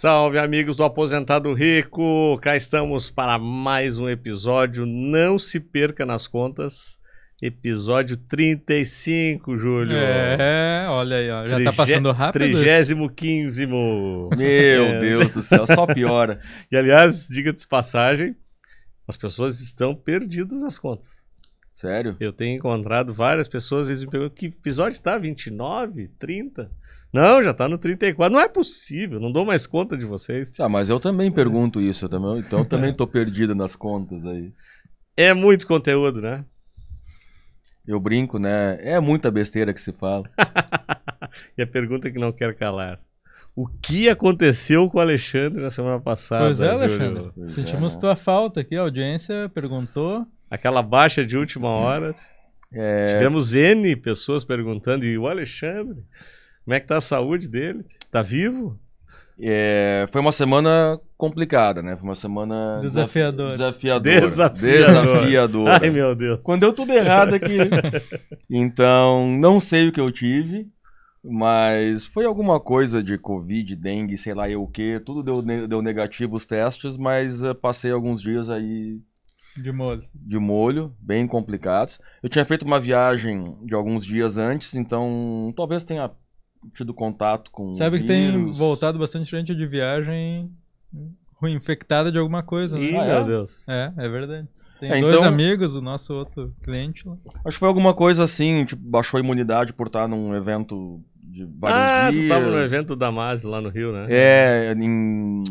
Salve, amigos do Aposentado Rico! Cá estamos para mais um episódio. Não se perca nas contas. Episódio 35, Júlio. É, olha aí, ó. já tá Trige tá passando rápido. Trigésimo quinzimo. Meu é. Deus do céu, só piora. e aliás, diga de passagem, as pessoas estão perdidas nas contas. Sério? Eu tenho encontrado várias pessoas, eles me perguntam que episódio está? 29, 30? Não, já tá no 34. Não é possível, não dou mais conta de vocês. Ah, mas eu também é. pergunto isso, eu também, então eu também é. tô perdido nas contas aí. É muito conteúdo, né? Eu brinco, né? É muita besteira que se fala. e a pergunta que não quero calar. O que aconteceu com o Alexandre na semana passada? Pois é, Alexandre. Pois é. Sentimos é. tua falta aqui, a audiência perguntou. Aquela baixa de última hora. É... Tivemos N pessoas perguntando, e o Alexandre? Como é que tá a saúde dele? Tá vivo? É, foi uma semana complicada, né? Foi uma semana desafiadora. Desafiadora. Desafiador. desafiadora. Ai, meu Deus. Quando deu tudo errado aqui. então, não sei o que eu tive, mas foi alguma coisa de Covid, dengue, sei lá eu o que. Tudo deu, deu negativo os testes, mas eh, passei alguns dias aí. De molho. De molho, bem complicados. Eu tinha feito uma viagem de alguns dias antes, então talvez tenha tido contato com. Sabe que tem voltado bastante gente de viagem infectada de alguma coisa, né? Ih, ah, é? É? meu Deus. É, é verdade. Tem é, dois então, amigos, o nosso outro cliente lá. Acho que foi alguma coisa assim, tipo, baixou a imunidade por estar num evento de vários ah, dias. Ah, tu tava no evento da Mase lá no Rio, né? É, em,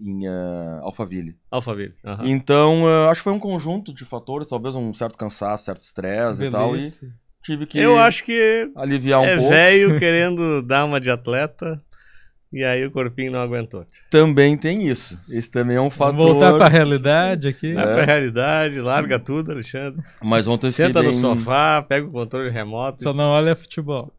em uh, Alphaville. Alphaville, Então, uh, acho que foi um conjunto de fatores, talvez um certo cansaço, certo estresse e tal. E Tive que Eu acho que aliviar um é pouco. velho querendo dar uma de atleta. E aí o corpinho não aguentou. Também tem isso. Esse também é um fator. Voltar para a realidade aqui. é. para a realidade, larga tudo, Alexandre. Mas ontem Senta bem... no sofá, pega o controle remoto. Só e... não olha futebol.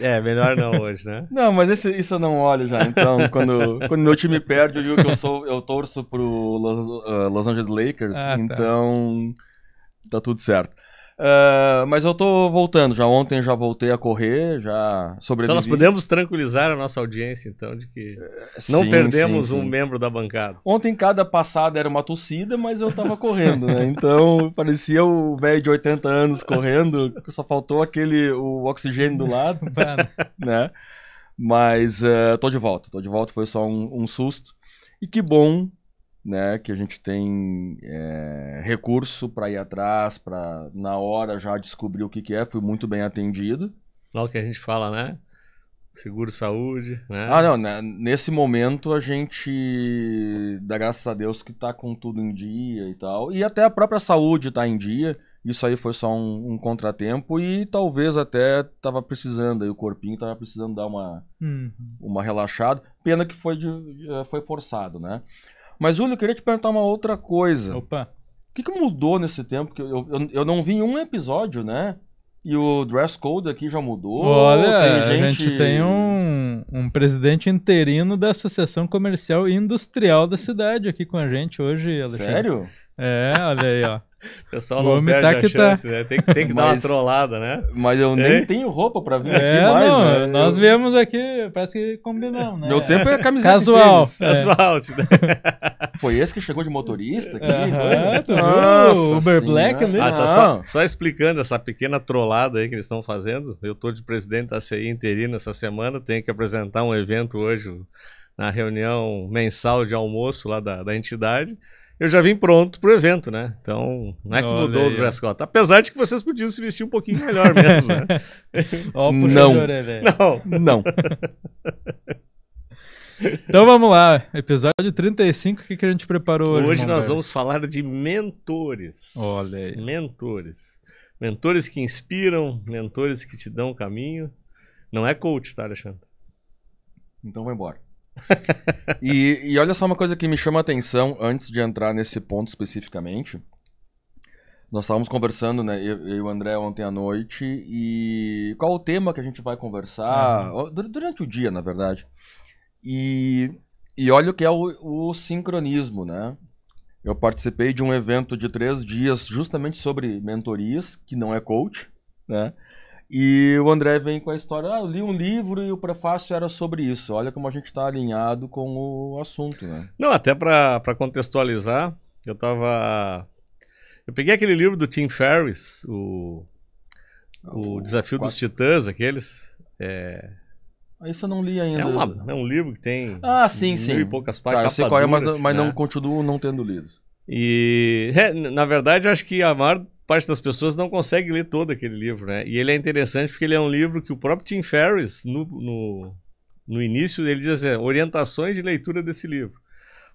É, melhor não hoje, né? não, mas esse, isso eu não olho já. Então, quando, quando meu time perde, eu digo que eu, sou, eu torço pro Los, uh, Los Angeles Lakers. Ah, tá. então, tá. tá tudo certo. Uh, mas eu tô voltando, já ontem já voltei a correr, já sobrevivi. Então nós podemos tranquilizar a nossa audiência, então, de que eh, não sim, perdemos sim, sim. um membro da bancada. Ontem cada passada era uma tossida, mas eu tava correndo, né? Então parecia o velho de 80 anos correndo, só faltou aquele, o oxigênio do lado, né? Mas uh, tô de volta, tô de volta, foi só um, um susto. E que bom né, que a gente tem é, recurso para ir atrás, para na hora já descobrir o que, que é, fui muito bem atendido. Logo que a gente fala, né? Seguro saúde, né? Ah, não, né, nesse momento a gente dá graças a Deus que está com tudo em dia e tal. E até a própria saúde está em dia. Isso aí foi só um, um contratempo e talvez até estava precisando, aí o corpinho estava precisando dar uma, uhum. uma relaxada. Pena que foi, de, eh, foi forçado, né? Mas, Júlio, eu queria te perguntar uma outra coisa. Opa. O que, que mudou nesse tempo? Que eu, eu, eu não vi um episódio, né? E o dress code aqui já mudou. Olha, tem gente... a gente tem um, um presidente interino da Associação Comercial e Industrial da cidade aqui com a gente hoje, Alexandre. Sério? É, olha aí, ó. O pessoal o não tá perde tá a chance, tá... né? Tem, tem que mas, dar uma trollada, né? Mas eu nem é? tenho roupa pra vir é, aqui mais, não, né? Nós eu... viemos aqui, parece que combinamos, né? Meu tempo é camiseta Casual. É. Casual. É. Foi esse que chegou de motorista aqui? Né? Uh -huh, Nossa, Uber Black ali. Ah, tá só, só, explicando essa pequena trollada aí que eles estão fazendo. Eu tô de presidente da CI interino essa semana, tenho que apresentar um evento hoje na reunião mensal de almoço lá da, da entidade eu já vim pronto pro evento, né? Então, não é que Olha mudou aí. o dress code. Apesar de que vocês podiam se vestir um pouquinho melhor mesmo, né? oh, não. não. Não. então vamos lá, episódio 35, o que, que a gente preparou hoje? Hoje nós velho? vamos falar de mentores. Olha aí. Mentores. Mentores que inspiram, mentores que te dão o caminho. Não é coach, tá, Alexandre? Então vai embora e, e olha só uma coisa que me chama a atenção antes de entrar nesse ponto especificamente. Nós estávamos conversando, né, eu, e o André ontem à noite, e qual o tema que a gente vai conversar uhum. durante o dia, na verdade. E, e olha o que é o, o sincronismo, né? Eu participei de um evento de três dias justamente sobre mentorias, que não é coach, né? E o André vem com a história, ah, eu li um livro e o prefácio era sobre isso. Olha como a gente está alinhado com o assunto, né? Não, até para contextualizar, eu tava... Eu peguei aquele livro do Tim Ferriss, o, o, ah, Desafio quatro... dos Titãs, aqueles... É... Ah, isso eu não li ainda. É, uma, é um livro que tem ah, sim, mil sim. e poucas páginas. Tá, eu sei qual é, mas, mas né? não continuo não tendo lido. E, é, na verdade, acho que a maior parte das pessoas não consegue ler todo aquele livro, né? E ele é interessante porque ele é um livro que o próprio Tim Ferriss, no, no, no início, ele diz assim, orientações de leitura desse livro.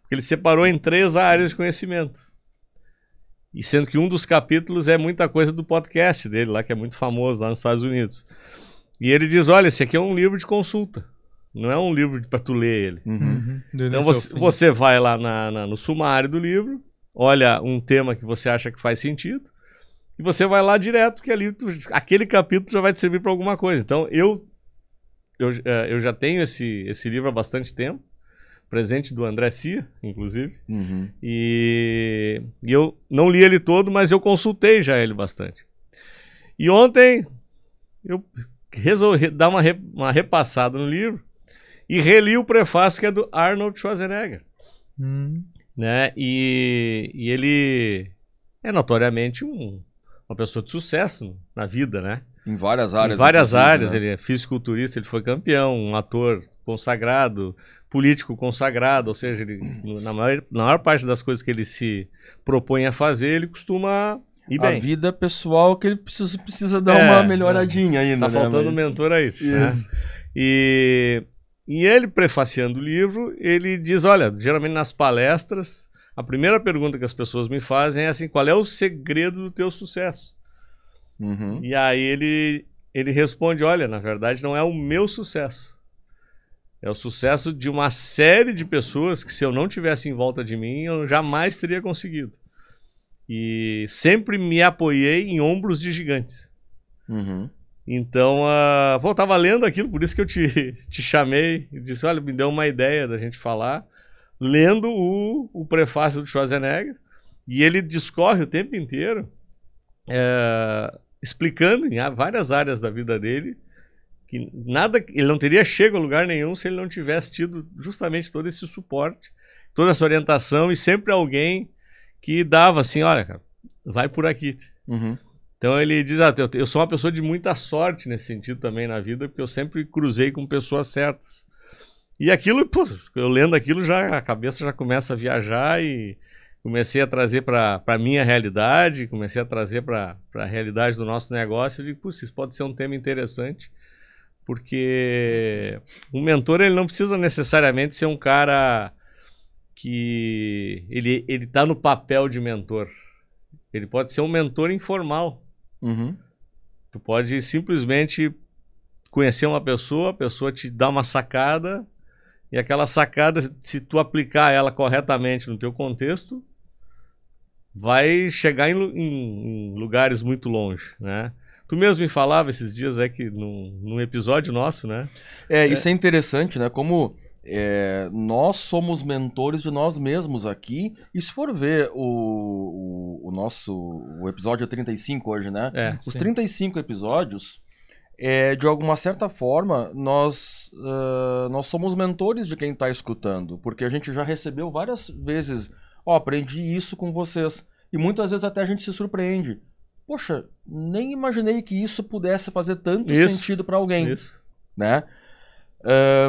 Porque ele separou em três áreas de conhecimento. E sendo que um dos capítulos é muita coisa do podcast dele lá, que é muito famoso lá nos Estados Unidos. E ele diz, olha, esse aqui é um livro de consulta. Não é um livro para tu ler ele. Uhum. uhum. Então você, você, vai lá na, na, no sumário do livro, olha um tema que você acha que faz sentido, e você vai lá direto, que ali tu, aquele capítulo já vai te servir para alguma coisa. Então, eu, eu, é, eu já tenho esse, esse livro há bastante tempo, presente do André Cia, inclusive. Uhum. E, e eu não li ele todo, mas eu consultei já ele bastante. E ontem eu resolvi dar uma, uma repassada no livro e reli o prefácio que é do Arnold Schwarzenegger. Hum. Né? E, e ele é notoriamente um uma pessoa de sucesso na vida, né? Em várias áreas. Em várias áreas. Né? Ele é fisiculturista, ele foi campeão, um ator consagrado, político consagrado, ou seja, ele, na, maior, na maior parte das coisas que ele se propõe a fazer, ele costuma ir bem. A vida pessoal que ele precisa, precisa dar é, uma melhoradinha ainda. Tá né? faltando Mas... mentor aí. Né? Isso. Né? E, e ele, prefaciando o livro, ele diz, olha, geralmente nas palestras a primeira pergunta que as pessoas me fazem é assim: qual é o segredo do teu sucesso? Uhum. E aí ele, ele responde: olha, na verdade não é o meu sucesso. É o sucesso de uma série de pessoas que, se eu não tivesse em volta de mim, eu jamais teria conseguido. E sempre me apoiei em ombros de gigantes. Uhum. Então, uh, pô, eu tava lendo aquilo, por isso que eu te, te chamei e disse: olha, me deu uma ideia da gente falar lendo o, o prefácio do Schwarzenegger e ele discorre o tempo inteiro é, explicando em várias áreas da vida dele que nada ele não teria chegado a lugar nenhum se ele não tivesse tido justamente todo esse suporte, toda essa orientação e sempre alguém que dava assim, olha, cara, vai por aqui. Uhum. Então ele diz, ah, eu sou uma pessoa de muita sorte nesse sentido também na vida, porque eu sempre cruzei com pessoas certas. E aquilo, pô, eu lendo aquilo, já a cabeça já começa a viajar e comecei a trazer para a minha realidade, comecei a trazer para a realidade do nosso negócio. Eu digo, putz, isso pode ser um tema interessante, porque um mentor ele não precisa necessariamente ser um cara que ele ele está no papel de mentor. Ele pode ser um mentor informal. Uhum. Tu pode simplesmente conhecer uma pessoa, a pessoa te dá uma sacada, e aquela sacada, se tu aplicar ela corretamente no teu contexto, vai chegar em, em, em lugares muito longe, né? Tu mesmo me falava esses dias é que num, num episódio nosso, né? É, isso é, é interessante, né? Como é, nós somos mentores de nós mesmos aqui. E se for ver o, o, o nosso o episódio 35 hoje, né? É, Os sim. 35 episódios, é, de alguma certa forma, nós, uh, nós somos mentores de quem está escutando, porque a gente já recebeu várias vezes, ó, oh, aprendi isso com vocês, e muitas vezes até a gente se surpreende. Poxa, nem imaginei que isso pudesse fazer tanto isso, sentido para alguém, isso. né?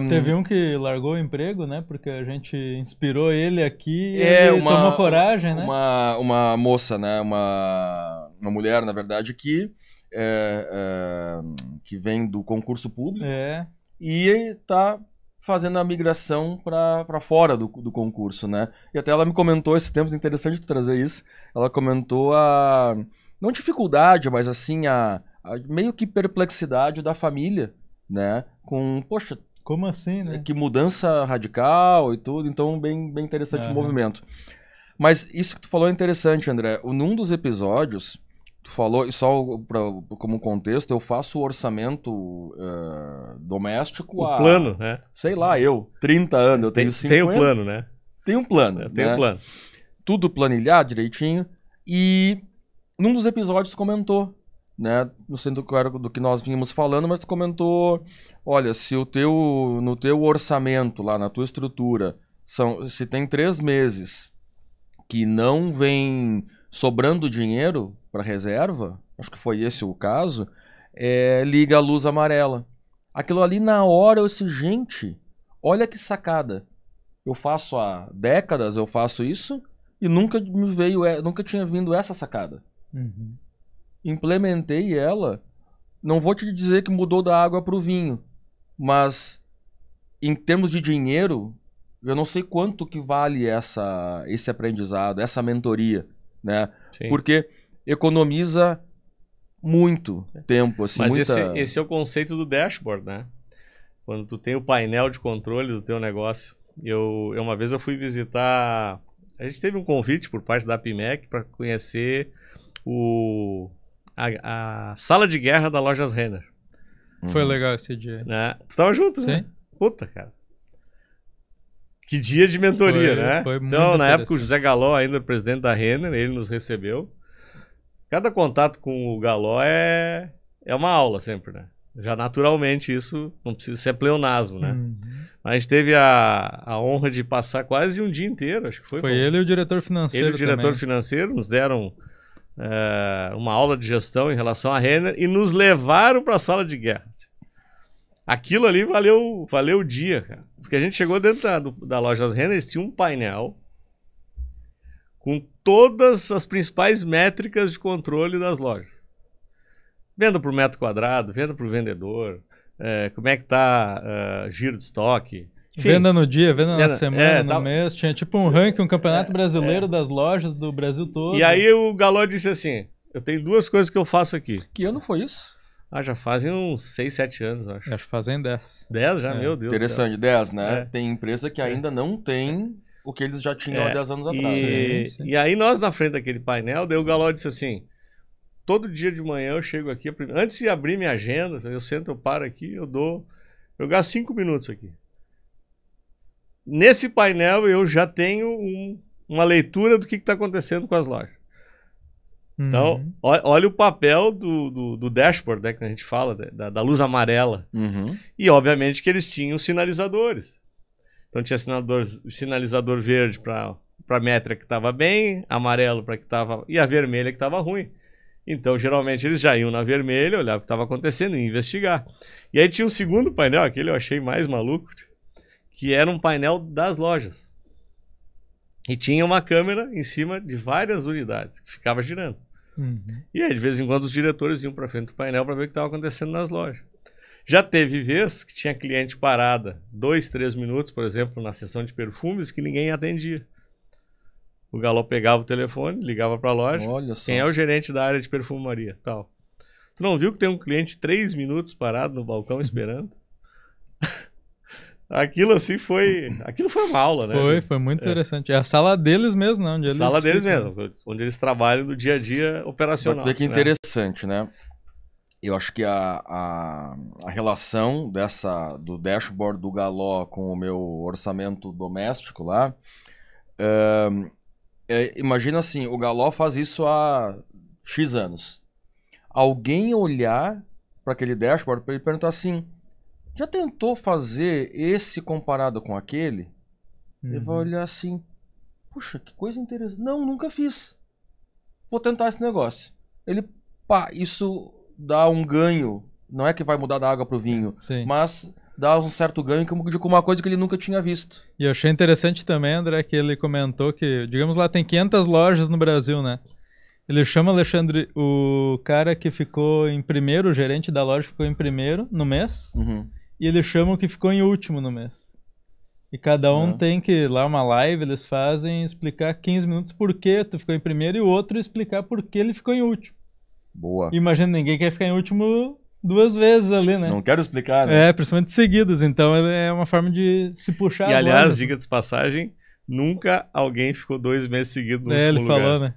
Um... Teve um que largou o emprego, né? Porque a gente inspirou ele aqui é, ele uma, tomou coragem, né? Uma, uma moça, né? Uma, uma mulher, na verdade, que é, é, que vem do concurso público é. e está fazendo a migração para fora do, do concurso, né? E até ela me comentou esse tempo, é interessante tu trazer isso. Ela comentou a. Não dificuldade, mas assim, a, a meio que perplexidade da família, né? Com, poxa. Como assim, né? É que mudança radical e tudo. Então, bem, bem interessante ah, o movimento. Mas isso que tu falou é interessante, André. Num dos episódios, Tu falou, e só pra, como contexto, eu faço o orçamento uh, doméstico o plano, né? Sei lá, eu, 30 anos, eu tenho 50. Tem um plano, né? Tem um plano. Né? tem um plano. Tudo planilhado direitinho. E num dos episódios comentou, né? Não sei do que, era, do que nós vínhamos falando, mas tu comentou: olha, se o teu, no teu orçamento lá, na tua estrutura, são, se tem três meses que não vem sobrando dinheiro para reserva, acho que foi esse o caso, é, liga a luz amarela. Aquilo ali na hora eu disse, gente, olha que sacada. Eu faço há décadas, eu faço isso e nunca me veio, nunca tinha vindo essa sacada. Uhum. Implementei ela. Não vou te dizer que mudou da água para o vinho, mas em termos de dinheiro, eu não sei quanto que vale essa, esse aprendizado, essa mentoria né? Sim. Porque economiza muito tempo, assim, Mas muita... esse, esse é o conceito do dashboard, né? Quando tu tem o painel de controle do teu negócio. Eu, eu uma vez eu fui visitar, a gente teve um convite por parte da Pimec para conhecer o a, a, sala de guerra da Lojas Renner. Uhum. Foi legal esse dia. Né? Tu tava junto, né? Sim. né? Puta, cara. Que dia de mentoria, foi, né? Foi então, na época, o José Galó, ainda presidente da Renner, ele nos recebeu. Cada contato com o Galó é, é uma aula sempre, né? Já naturalmente isso não precisa ser pleonasmo, né? Uhum. Mas teve a, a honra de passar quase um dia inteiro, acho que foi. Foi bom. ele e o diretor financeiro. Ele e o diretor também. financeiro nos deram eh, uma aula de gestão em relação à Renner e nos levaram para a sala de guerra. Aquilo ali valeu, valeu o dia, cara. Porque a gente chegou dentro da, da loja das Renner, tinha um painel com todas as principais métricas de controle das lojas. Venda por metro quadrado, venda por vendedor, é, como é que tá uh, giro de estoque. Enfim, venda no dia, venda na semana, é, no tá... mês. Tinha tipo um ranking, um campeonato é, brasileiro é, das lojas do Brasil todo. E aí o Galo disse assim, eu tenho duas coisas que eu faço aqui. Que ano foi isso? Ah, já fazem uns 6, 7 anos, acho. Acho que fazem 10. 10 já, é. meu Deus. Interessante, 10, né? É. Tem empresa que ainda não tem o que eles já tinham há 10 é. anos atrás. E... Sim, sim. e aí nós na frente daquele painel, daí o Galó disse assim: todo dia de manhã eu chego aqui, antes de abrir minha agenda, eu sento, eu paro aqui, eu dou. Eu gasto 5 minutos aqui. Nesse painel eu já tenho um, uma leitura do que está acontecendo com as lojas. Então, uhum. Então, olha o papel do, do, do, dashboard, né, que a gente fala, da, da luz amarela. Uhum. E, obviamente, que eles tinham sinalizadores. Então, tinha sinalizador, sinalizador verde para a métrica que estava bem, amarelo para que estava. e a vermelha que estava ruim. Então, geralmente, eles já iam na vermelha, olhar o que estava acontecendo e investigar. E aí tinha um segundo painel, aquele eu achei mais maluco, que era um painel das lojas. E tinha uma câmera em cima de várias unidades que ficava girando. Uhum. E aí, de vez em quando, os diretores iam para frente do painel para ver o que estava acontecendo nas lojas. Já teve vez que tinha cliente parada dois, três minutos, por exemplo, na sessão de perfumes, que ninguém atendia. O Galo pegava o telefone, ligava para a loja. Olha só, Quem é o gerente da área de perfumaria? Tal. Tu não viu que tem um cliente três minutos parado no balcão esperando? Aquilo assim foi. Aquilo foi uma aula, né? Foi, gente? foi muito é. interessante. É. é a sala deles mesmo, né? Onde eles sala deles ficam. mesmo, onde eles trabalham no dia a dia operacional. Olha que né? interessante, né? né? Eu acho que a, a, a, relação dessa do dashboard do Galó com o meu orçamento doméstico lá. É, é, imagina assim, o Galó faz isso há X anos. Alguém olhar para aquele dashboard para ele perguntar assim: já tentou fazer esse comparado com aquele? Uhum. Ele vai uhum. olhar assim: Puxa, que coisa interessante. Não, nunca fiz. Vou tentar esse negócio. Ele, pá, isso dá um ganho. Não é que vai mudar da água pro vinho, Sim. mas dá um certo ganho de uma coisa que ele nunca tinha visto. E eu achei interessante também, André, que ele comentou que, digamos lá, tem 500 lojas no Brasil, né? Ele chama Alexandre, o cara que ficou em primeiro, o gerente da loja ficou em primeiro no mês. Uhum e eles chamam que ficou em último no mês. E cada um tem que, lá uma live, eles fazem explicar 15 minutos por que tu ficou em primeiro e o outro explicar por que ele ficou em último. Boa. Imagina, ninguém quer ficar em último duas vezes ali, né? Não quero explicar, né? É, principalmente seguidas. Então é uma forma de se puxar. E aliás, dica de passagem, nunca alguém ficou dois meses seguidos no é, último ele lugar. falou, né?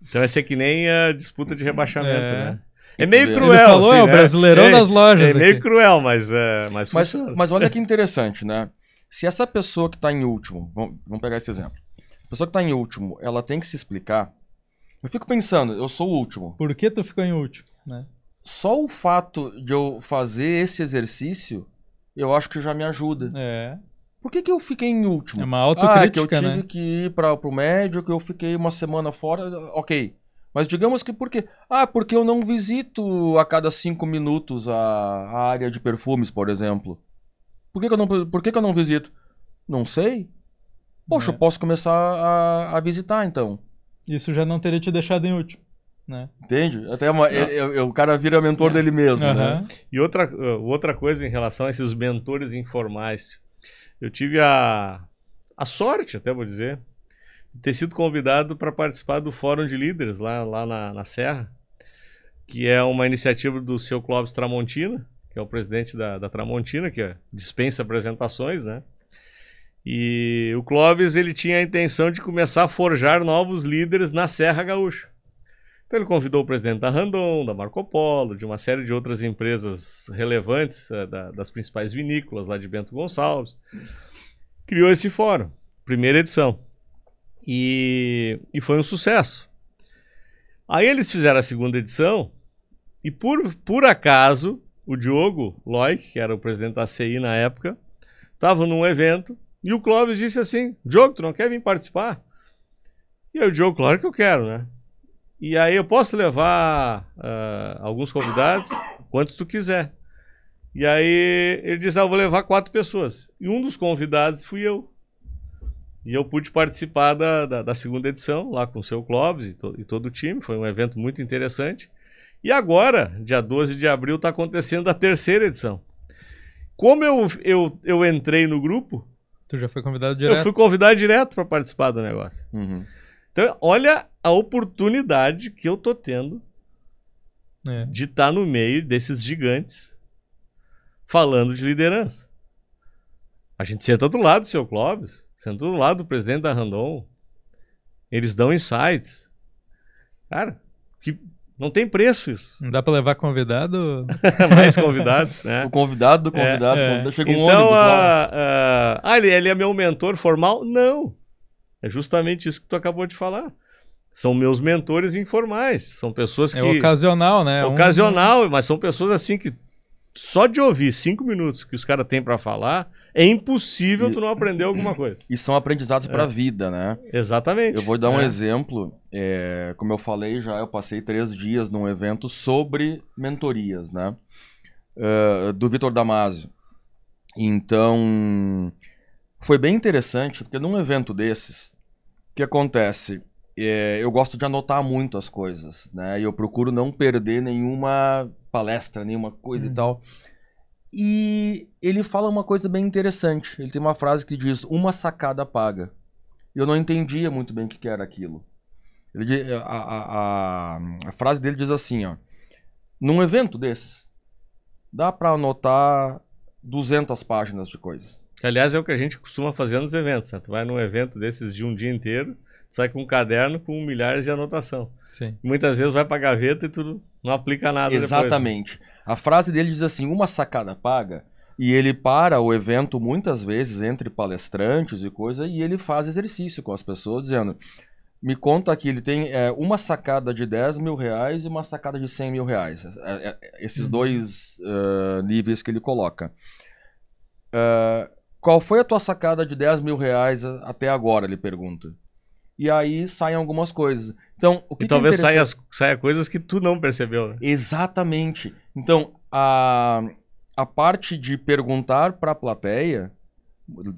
Então vai ser é que nem a disputa de rebaixamento, é. né? É meio cruel, Ele falou, assim, é né? brasileirão é, das lojas. É meio aqui. cruel, mas, é, mas, mas, mas olha que interessante, né? Se essa pessoa que está em último, vamos pegar esse exemplo. A pessoa que está em último, ela tem que se explicar. Eu fico pensando, eu sou o último. Por que tu ficou em último, né? Só o fato de eu fazer esse exercício, eu acho que já me ajuda. É. Por que, que eu fiquei em último? É uma autocrítica, ah, é que eu né? tive né? que ir para o médico, eu fiquei uma semana fora, ok. Mas digamos que por quê? Ah, porque eu não visito a cada cinco minutos a, a área de perfumes, por exemplo. Por que, que eu, não, por que, que, eu não visito? Não sei. Poxa, é. eu posso começar a, a visitar então. Isso já não teria te deixado último Né? Entende? Até uma, eu, é, é, é, o cara vira mentor é. dele mesmo. Uhum. Né? E outra, outra coisa em relação a esses mentores informais. Eu tive a, a sorte, até vou dizer, ter sido convidado para participar do Fórum de Líderes lá, lá na, na, Serra, que é uma iniciativa do seu Clóvis Tramontina, que é o presidente da, da Tramontina, que dispensa apresentações, né? E o Clóvis ele tinha a intenção de começar a forjar novos líderes na Serra Gaúcha. Então ele convidou o presidente da Randon, da Marco Polo, de uma série de outras empresas relevantes eh, da, das principais vinícolas lá de Bento Gonçalves. Criou esse fórum, primeira edição. E, e foi um sucesso. Aí eles fizeram a segunda edição e por, por acaso o Diogo Loic, que era o presidente da CI na época, estava num evento e o Clóvis disse assim: Diogo, tu não quer vir participar? E aí o Diogo, claro que eu quero, né? E aí eu posso levar uh, alguns convidados, quantos tu quiser. E aí ele diz: Ah, eu vou levar quatro pessoas. E um dos convidados fui eu. E eu pude participar da, da, da segunda edição, lá com o seu Clóvis e, to, e, todo o time. Foi um evento muito interessante. E agora, dia 12 de abril, está acontecendo a terceira edição. Como eu, eu, eu entrei no grupo. Tu já foi convidado direto? Eu fui convidado direto para participar do negócio. Uhum. Então, olha a oportunidade que eu tô tendo é. de estar tá no meio desses gigantes falando de liderança. A gente senta do lado, seu Clóvis. Sendo do lado do presidente da Randon. Eles dão insights. Cara, que não tem preço isso. Não dá para levar convidado? Mais convidados, né? O convidado do é, convidado. É, convidado. Chega um então, ônibus, a, a, ah, ah, ah, ele, ele é meu mentor formal? Não. É justamente isso que tu acabou de falar. São meus mentores informais. São pessoas é que. É ocasional, né? Ocasional, um... mas são pessoas assim que só de ouvir cinco minutos que os caras têm para falar, é impossível e, tu não aprender alguma coisa. E são aprendizados é. para a vida, né? Exatamente. Eu vou dar um é. exemplo. É, como eu falei já, eu passei três dias num evento sobre mentorias, né? Uh, do Vitor Damasio. Então, foi bem interessante, porque num evento desses, o que acontece? É, eu gosto de anotar muito as coisas, né? E eu procuro não perder nenhuma palestra, nenhuma coisa hum. e uhum. tal. E ele fala uma coisa bem interessante. Ele tem uma frase que diz: Uma sacada paga. Eu não entendia muito bem o que era aquilo. Ele, eh, a, a, a, frase dele diz assim: ó, Num evento desses, dá para anotar 200 páginas de coisa. Que, aliás, é o que a gente costuma fazer nos eventos. Né? Tu vai num evento desses de um dia inteiro, sai com um caderno com milhares de anotação. Sim. Muitas vezes vai para gaveta e tu não aplica nada. Né? Exatamente. Depois, Exatamente. A frase dele diz assim: uma sacada paga. E ele para o evento muitas vezes entre palestrantes e coisa, e ele faz exercício com as pessoas, dizendo: me conta aqui, ele tem é, uma sacada de 10 mil reais e uma sacada de 100 mil reais. É, é, esses uhum. dois uh, níveis que ele coloca. Uh, qual foi a tua sacada de 10 mil reais até agora? Ele pergunta. E aí saem algumas coisas. Então, o que e que é talvez saia, saia coisas que tu não percebeu. Né? Exatamente. Então, a, a parte de perguntar para a plateia,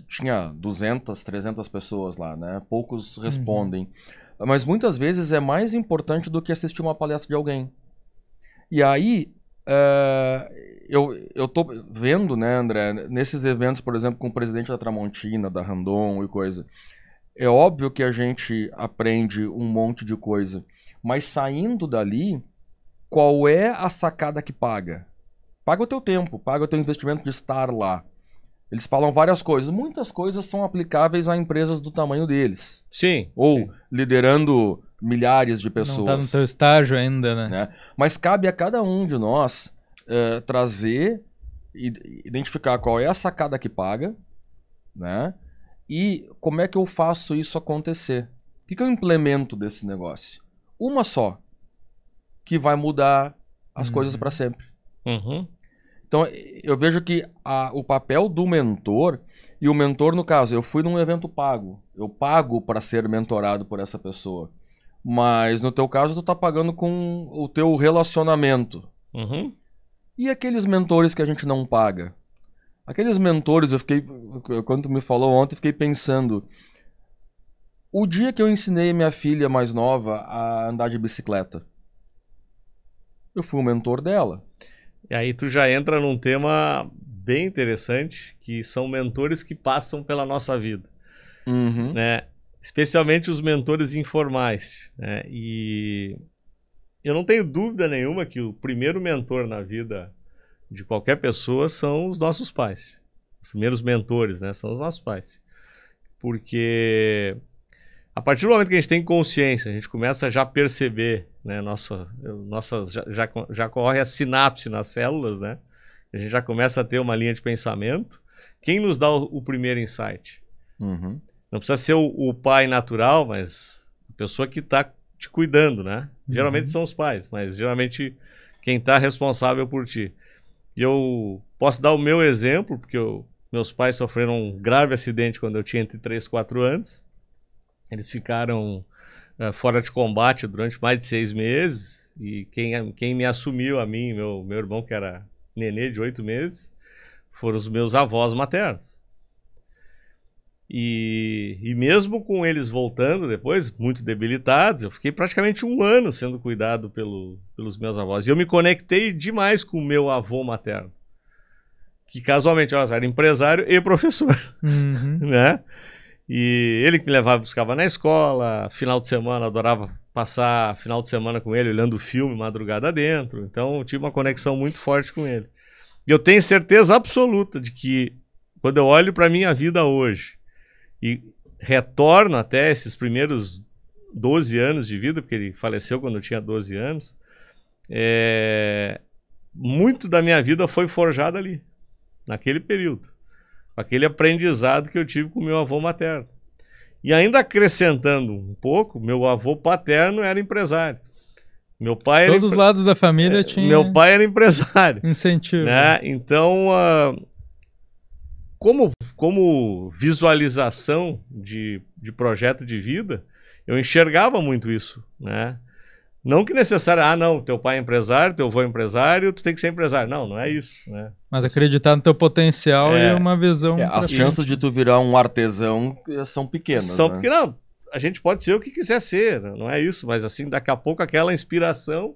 tinha 200, 300 pessoas lá, né? Poucos uhum. respondem. Uhum. Mas muitas vezes é mais importante do que assistir uma palestra de alguém. E aí, uh, eu, eu tô vendo, né, André, nesses eventos, por exemplo, com o presidente da Tramontina, da Randon e coisa. É óbvio que a gente aprende um monte de coisa, mas saindo dali, qual é a sacada que paga? Paga o teu tempo, paga o teu investimento de estar lá. Eles falam várias coisas. Muitas coisas são aplicáveis a empresas do tamanho deles. Sim. Ou sim. liderando milhares de tá pessoas. Não está no teu estágio ainda, né? né? Mas cabe a cada um de nós uh, trazer e identificar qual é a sacada que paga, né? E como é que eu faço isso acontecer? O que, que eu implemento desse negócio? Uma só que vai mudar as uhum. coisas para sempre. Uhum. Então, eu vejo que a, o papel do mentor, e o mentor, no caso, eu fui num evento pago. Eu pago para ser mentorado por essa pessoa. Mas no teu caso, tu tá pagando com o teu relacionamento. Uhum. E aqueles mentores que a gente não paga? Aqueles mentores, eu fiquei. Quando tu me falou ontem, eu fiquei pensando. O dia que eu ensinei minha filha mais nova a andar de bicicleta, eu fui o mentor dela. E aí tu já entra num tema bem interessante, que são mentores que passam pela nossa vida. Uhum. Né? Especialmente os mentores informais. Né? E eu não tenho dúvida nenhuma que o primeiro mentor na vida de qualquer pessoa são os nossos pais. Os primeiros mentores, né? São os nossos pais. Porque a partir do momento que a gente tem consciência, a gente começa a já perceber, né? Nossa, nossas, já, já, já corre a sinapse nas células, né? A gente já começa a ter uma linha de pensamento. Quem nos dá o, o primeiro insight? Uhum. Não precisa ser o, o, pai natural, mas a pessoa que está te cuidando, né? Uhum. Geralmente são os pais, mas geralmente quem está responsável por ti. E eu posso dar o meu exemplo, porque eu, meus pais sofreram um grave acidente quando eu tinha entre 3 e 4 anos. Eles ficaram uh, fora de combate durante mais de seis meses e quem, quem me assumiu a mim, meu, meu irmão que era nenê de oito meses, foram os meus avós maternos. E, e mesmo com eles voltando depois, muito debilitados, eu fiquei praticamente um ano sendo cuidado pelo, pelos meus avós. E eu me conectei demais com o meu avô materno que casualmente era empresário e professor, uhum. né? E ele que me levava e buscava na escola, final de semana adorava passar final de semana com ele, olhando filme, madrugada dentro. Então tive uma conexão muito forte com ele. E eu tenho certeza absoluta de que quando eu olho para minha vida hoje e retorno até esses primeiros 12 anos de vida, porque ele faleceu quando eu tinha 12 anos, é... muito da minha vida foi forjada ali, naquele período aquele aprendizado que eu tive com meu avô materno. E ainda acrescentando um pouco, meu avô paterno era empresário. Meu pai Todos era os empre... lados da família é, tinha. Meu pai era empresário. Incentivo. Né? Então, uh, como, como visualização de, de projeto de vida, eu enxergava muito isso, né? Não que necessário, ah, não, teu pai é empresário, teu avô é empresário, tu tem que ser empresário. Não, não é hum. isso, né? Mas acreditar no teu potencial é, e uma visão. É, as chances de tu virar um artesão eh, são pequenas. São né? pequenas. A gente pode ser o que quiser ser, não é isso, mas assim, daqui a pouco aquela inspiração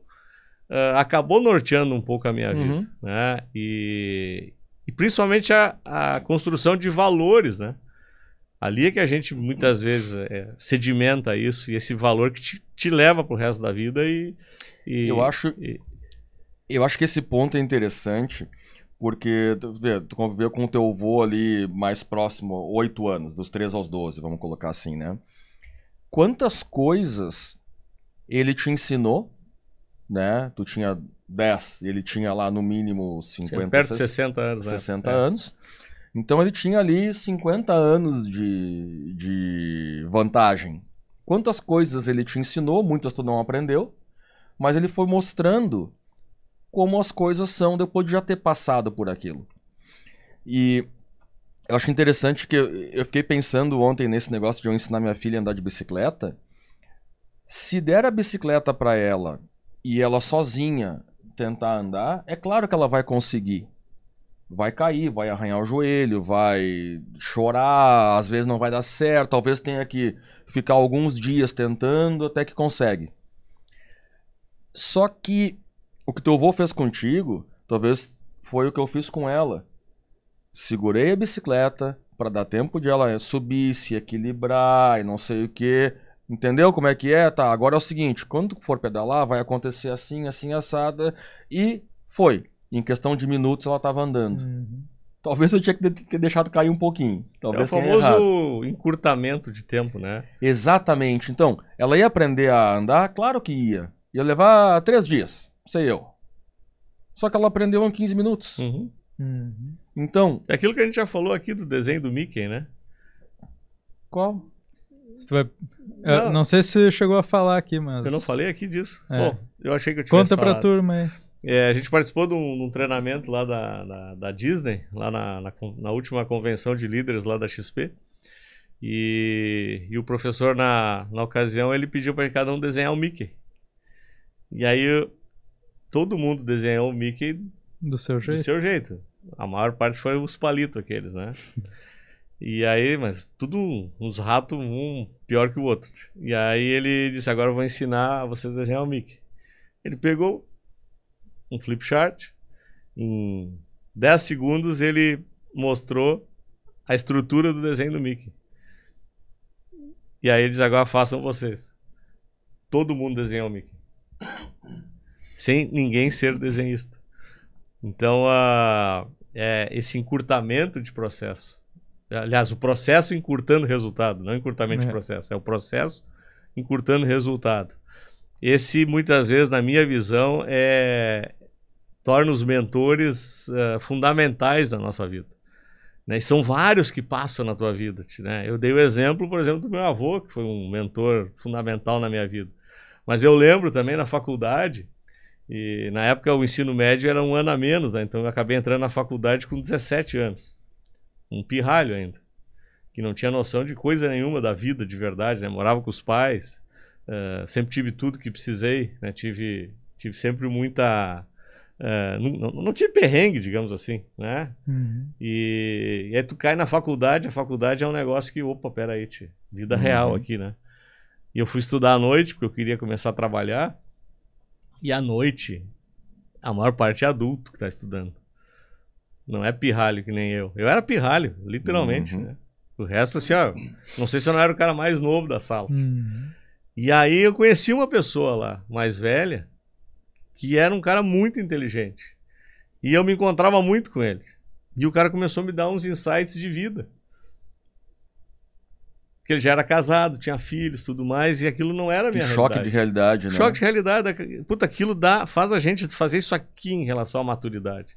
uh, acabou norteando um pouco a minha uhum. vida. Né? E, e principalmente a, a construção de valores, né? Ali é que a gente muitas vezes é, sedimenta isso e esse valor que te, te leva para o resto da vida e, e eu acho e... eu acho que esse ponto é interessante porque tu, vê, tu conviveu com o teu avô ali mais próximo, 8 anos, dos 3 aos 12, vamos colocar assim, né? Quantas coisas ele te ensinou, né? Tu tinha 10, ele tinha lá no mínimo 50, tinha perto 60, de 60 anos, 60 né? É. anos. É. Então ele tinha ali 50 anos de, de vantagem. Quantas coisas ele te ensinou, muitas tu não aprendeu, mas ele foi mostrando como as coisas são depois de já ter passado por aquilo. E eu acho interessante que eu fiquei pensando ontem nesse negócio de eu ensinar minha filha a andar de bicicleta. Se der a bicicleta para ela e ela sozinha tentar andar, é claro que ela vai conseguir vai cair, vai arranhar o joelho, vai chorar, às vezes não vai dar certo, talvez tenha que ficar alguns dias tentando até que consegue. Só que o que teu avô fez contigo, talvez foi o que eu fiz com ela. Segurei a bicicleta para dar tempo de ela subir, se equilibrar e não sei o que. Entendeu como é que é? Tá, agora é o seguinte, quando for pedalar, vai acontecer assim, assim, assada e foi em questão de minutos ela estava andando. Uhum. Talvez eu tinha que ter deixado cair um pouquinho. Talvez é o famoso encurtamento de tempo, né? Exatamente. Então, ela ia aprender a andar? Claro que ia. Ia levar três dias, sei eu. Só que ela aprendeu em 15 minutos. Uhum. Uhum. Então. É aquilo que a gente já falou aqui do desenho do Mickey, né? Qual? Vai... Não. não. sei se chegou a falar aqui, mas. Eu não falei aqui disso. É. Bom, eu achei que eu tinha Conta falado. pra turma aí. É, a gente participou de um, de um treinamento lá da, da, da Disney, lá na, na, na, última convenção de líderes lá da XP. E, e o professor, na, na ocasião, ele pediu para cada um desenhar o Mickey. E aí todo mundo desenhou o Mickey do seu jeito. Do seu jeito. A maior parte foi os palitos aqueles, né? E aí, mas tudo uns ratos, um pior que o outro. E aí ele disse: Agora eu vou ensinar vocês a desenhar o Mickey. Ele pegou, um flip chart. Em 10 segundos ele mostrou a estrutura do desenho do Mickey. E aí eles agora façam vocês. Todo mundo desenhou o Mickey. Sem ninguém ser desenhista. Então, uh, é esse encurtamento de processo. Aliás, o processo encurtando resultado, não encurtamento é. de processo, é o processo encurtando resultado. Esse, muitas vezes, na minha visão, é, torna os mentores uh, fundamentais na nossa vida. Né? E são vários que passam na tua vida. Né? Eu dei o exemplo, por exemplo, do meu avô, que foi um mentor fundamental na minha vida. Mas eu lembro também na faculdade, e na época o ensino médio era um ano a menos, né? então eu acabei entrando na faculdade com 17 anos. Um pirralho ainda, que não tinha noção de coisa nenhuma da vida de verdade, né? morava com os pais, uh, sempre tive tudo que precisei, né? tive, tive sempre muita é, não, não, tinha perrengue, digamos assim, né? Uhum. E, e, aí tu cai na faculdade, a faculdade é um negócio que, opa, peraí, tia, vida uhum. real aqui, né? E eu fui estudar à noite, porque eu queria começar a trabalhar, e à noite, a maior parte é adulto que tá estudando. Não é pirralho que nem eu. Eu era pirralho, literalmente, uhum. né? O resto, assim, ó, não sei se eu não era o cara mais novo da sala. Uhum. E aí eu conheci uma pessoa lá, mais velha, que era um cara muito inteligente. E eu me encontrava muito com ele. E o cara começou a me dar uns insights de vida. Porque ele já era casado, tinha filhos, tudo mais, e aquilo não era a minha que choque realidade. de realidade, né? Choque de realidade. É puta, aquilo dá, faz a gente fazer isso aqui em relação à maturidade.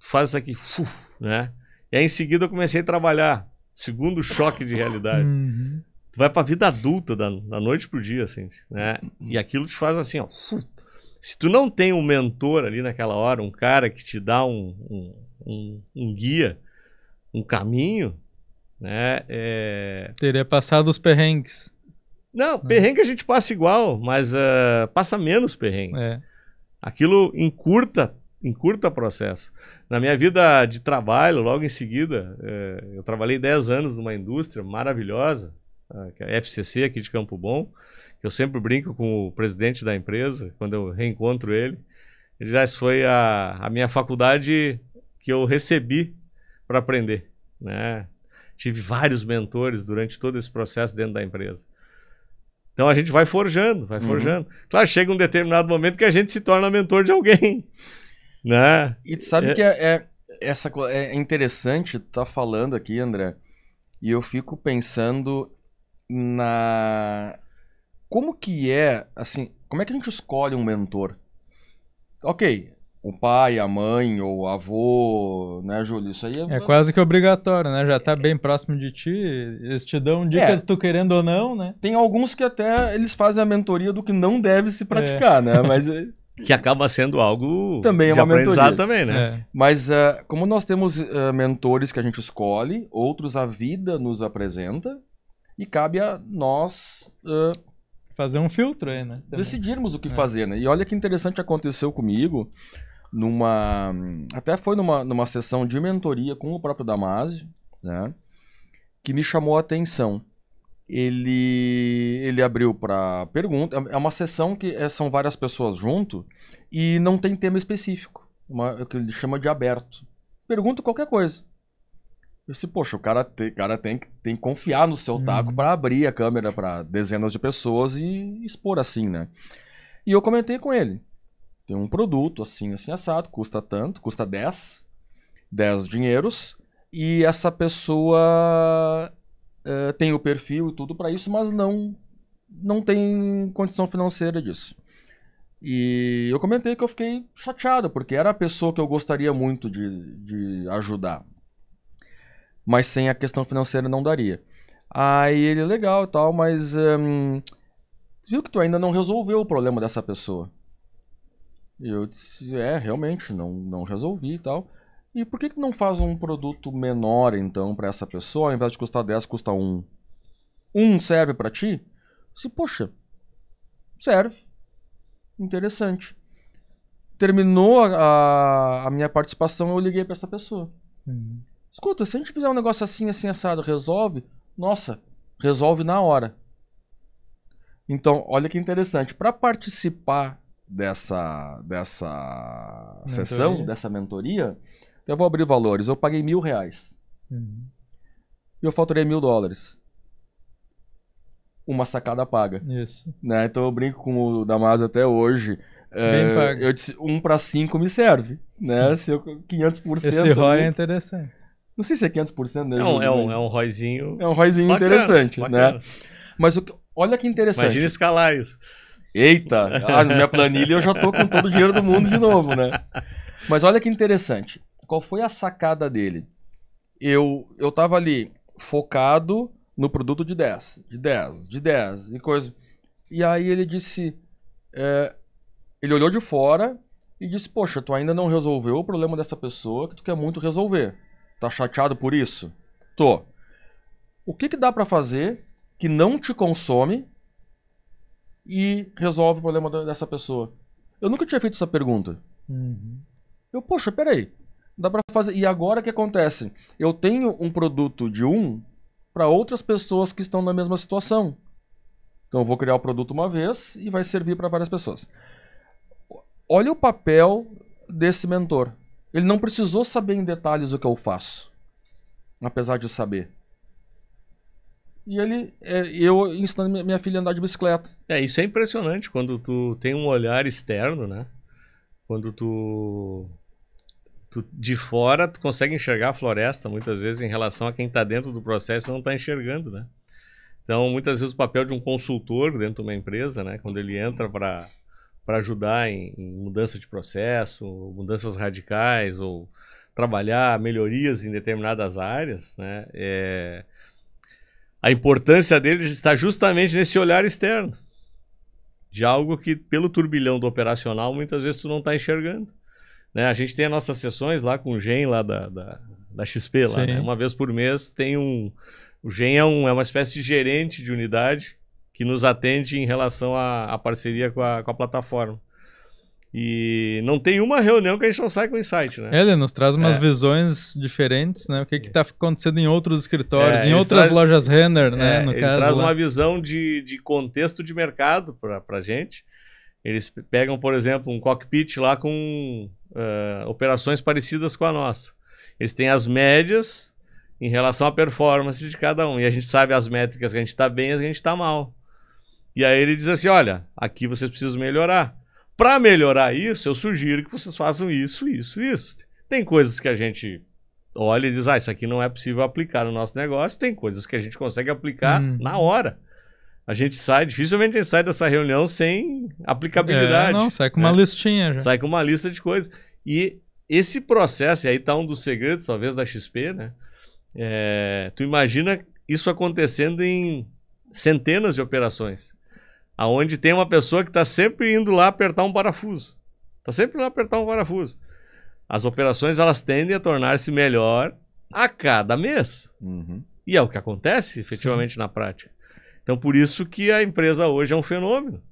Faz isso aqui, fuf, né? E aí em seguida eu comecei a trabalhar. Segundo choque de realidade. Uhum. Tu vai pra vida adulta, da, da noite pro dia, assim, né? E aquilo te faz assim, ó, Fuf, se tu não tem um mentor ali naquela hora, um cara que te dá um, um, um, um guia, um caminho, né? É... Teria passado os perrengues. Não, né. perrengue a gente passa igual, mas uh, passa menos perrengue. É. Aquilo encurta, encurta processo. Na minha vida de trabalho, logo em seguida, uh, eu trabalhei 10 anos numa indústria maravilhosa, uh, que é a FCC aqui de Campo Bom que eu sempre brinco com o presidente da empresa, quando eu reencontro ele. Ele já ah, foi a, a minha faculdade que eu recebi para aprender. Né? Tive vários mentores durante todo esse processo dentro da empresa. Então a gente vai forjando, vai uhum. forjando. Claro, chega um determinado momento que a gente se torna mentor de alguém. Né? E tu sabe é... que é, é, essa, é interessante tu tá falando aqui, André, e eu fico pensando na como que é, assim, como é que a gente escolhe um mentor? Ok, o pai, a mãe ou o avô, né, Júlio? Isso aí é... é quase que obrigatório, né? Já tá bem próximo de ti, eles te dão dicas, é. tu querendo ou não, né? Tem alguns que até eles fazem a mentoria do que não deve se praticar, é. né? Mas... Eh, que acaba sendo algo também é uma mentoria. também, né? É. Mas uh, como nós temos uh, mentores que a gente escolhe, outros a vida nos apresenta, e cabe a nós uh, fazer um filtro aí, né? Também. Decidirmos o que é. fazer, né? E olha que interessante aconteceu comigo numa até foi numa, numa sessão de mentoria com o próprio Damásio, né? Que me chamou a atenção. Ele ele abriu para pergunta, é, é uma sessão que é, são várias pessoas junto e não tem tema específico, uma, o que ele chama de aberto. Pergunta qualquer coisa. Eu disse, poxa, o cara, te, cara tem, tem que confiar no seu taco uhum. para abrir a câmera para dezenas de pessoas e expor assim, né? E eu comentei com ele. Tem um produto assim, assim, assado, custa tanto, custa 10, 10 dinheiros, e essa pessoa uh, tem o perfil e tudo para isso, mas não, não tem condição financeira disso. E eu comentei que eu fiquei chateado, porque era a pessoa que eu gostaria muito de, de ajudar mas sem a questão financeira não daria. Aí ele, legal e tal, mas hum, viu que tu ainda não resolveu o problema dessa pessoa. E eu disse, é, realmente, não, não resolvi e tal. E por que, que não faz um produto menor, então, para essa pessoa, ao invés de custar 10, custa 1? Um serve para ti? Se, poxa, serve. Interessante. Terminou a, a minha participação, eu liguei para essa pessoa. Uhum. Escuta, se a gente fizer um negócio assim, assim, assado, resolve? Nossa, resolve na hora. Então, olha que interessante. Para participar dessa, dessa sessão, dessa mentoria, eu vou abrir valores. Eu paguei mil reais. Uhum. E eu faturei mil dólares. Uma sacada paga. Isso. Né? Então eu brinco com o damaso até hoje. É, eu disse, um para cinco me serve. Né? Uhum. Se eu, 500%. Esse ROI é né? interessante. Não sei se é 500%, né? É um, é um, é um ROIzinho. É um ROIzinho interessante, bacana. né? Mas o, olha que interessante. Imagina escalar isso. Eita, ah, na minha planilha eu já tô com todo o dinheiro do mundo de novo, né? Mas olha que interessante. Qual foi a sacada dele? Eu, eu tava ali focado no produto de 10, de 10, de 10 e coisa. E aí ele disse. É, ele olhou de fora e disse: Poxa, tu ainda não resolveu o problema dessa pessoa que tu quer muito resolver. Tá chateado por isso? Tô. O que, que dá para fazer que não te consome e resolve o problema dessa pessoa? Eu nunca tinha feito essa pergunta. Uhum. Eu, poxa, peraí. Dá para fazer. E agora o que acontece? Eu tenho um produto de um para outras pessoas que estão na mesma situação. Então eu vou criar o produto uma vez e vai servir para várias pessoas. Olha o papel desse mentor. Ele não precisou saber em detalhes o que eu faço, apesar de saber. E ele, é, eu ensinando minha filha a andar de bicicleta. É, isso é impressionante quando tu tem um olhar externo, né? Quando tu, tu de fora tu consegue enxergar a floresta muitas vezes em relação a quem está dentro do processo não está enxergando, né? Então, muitas vezes o papel de um consultor dentro de uma empresa, né, quando ele entra para para ajudar em, em, mudança de processo, mudanças radicais ou trabalhar melhorias em determinadas áreas, né? É... a importância dele está justamente nesse olhar externo de algo que pelo turbilhão do operacional muitas vezes tu não está enxergando. Né? A gente tem as nossas sessões lá com o Gen lá da, da, da XP lá, né? uma vez por mês tem um o Gen é, um, é uma espécie de gerente de unidade que nos atende em relação à, à parceria com a, com a plataforma. E não tem uma reunião que a gente não sai com insight, né? Ele é, nos traz umas é. visões diferentes, né? O que está acontecendo em outros escritórios, é, em outras traz... lojas Renner, né, é, né? No ele caso, traz lá. uma né? visão de, de contexto de mercado para a gente. Eles pegam, por exemplo, um cockpit lá com uh, operações parecidas com a nossa. Eles têm as médias em relação à performance de cada um. E a gente sabe as métricas que a gente está bem e as que a gente está mal. E aí ele diz assim: olha, aqui vocês precisam melhorar. Para melhorar isso, eu sugiro que vocês façam isso, isso, isso. Tem coisas que a gente olha e diz: ah, isso aqui não é possível aplicar no nosso negócio. Tem coisas que a gente consegue aplicar hum. na hora. A gente sai, dificilmente a gente sai dessa reunião sem aplicabilidade. É, não, sai com uma é. listinha já. Sai com uma lista de coisas. E esse processo, e aí tá um dos segredos, talvez, da XP, né? É, tu imagina isso acontecendo em centenas de operações aonde tem uma pessoa que está sempre indo lá apertar um parafuso. Está sempre lá apertar um parafuso. As operações elas tendem a tornar-se melhor a cada mês. Uhum. E é o que acontece efetivamente Sim. na prática. Então, por isso que a empresa hoje é um fenômeno.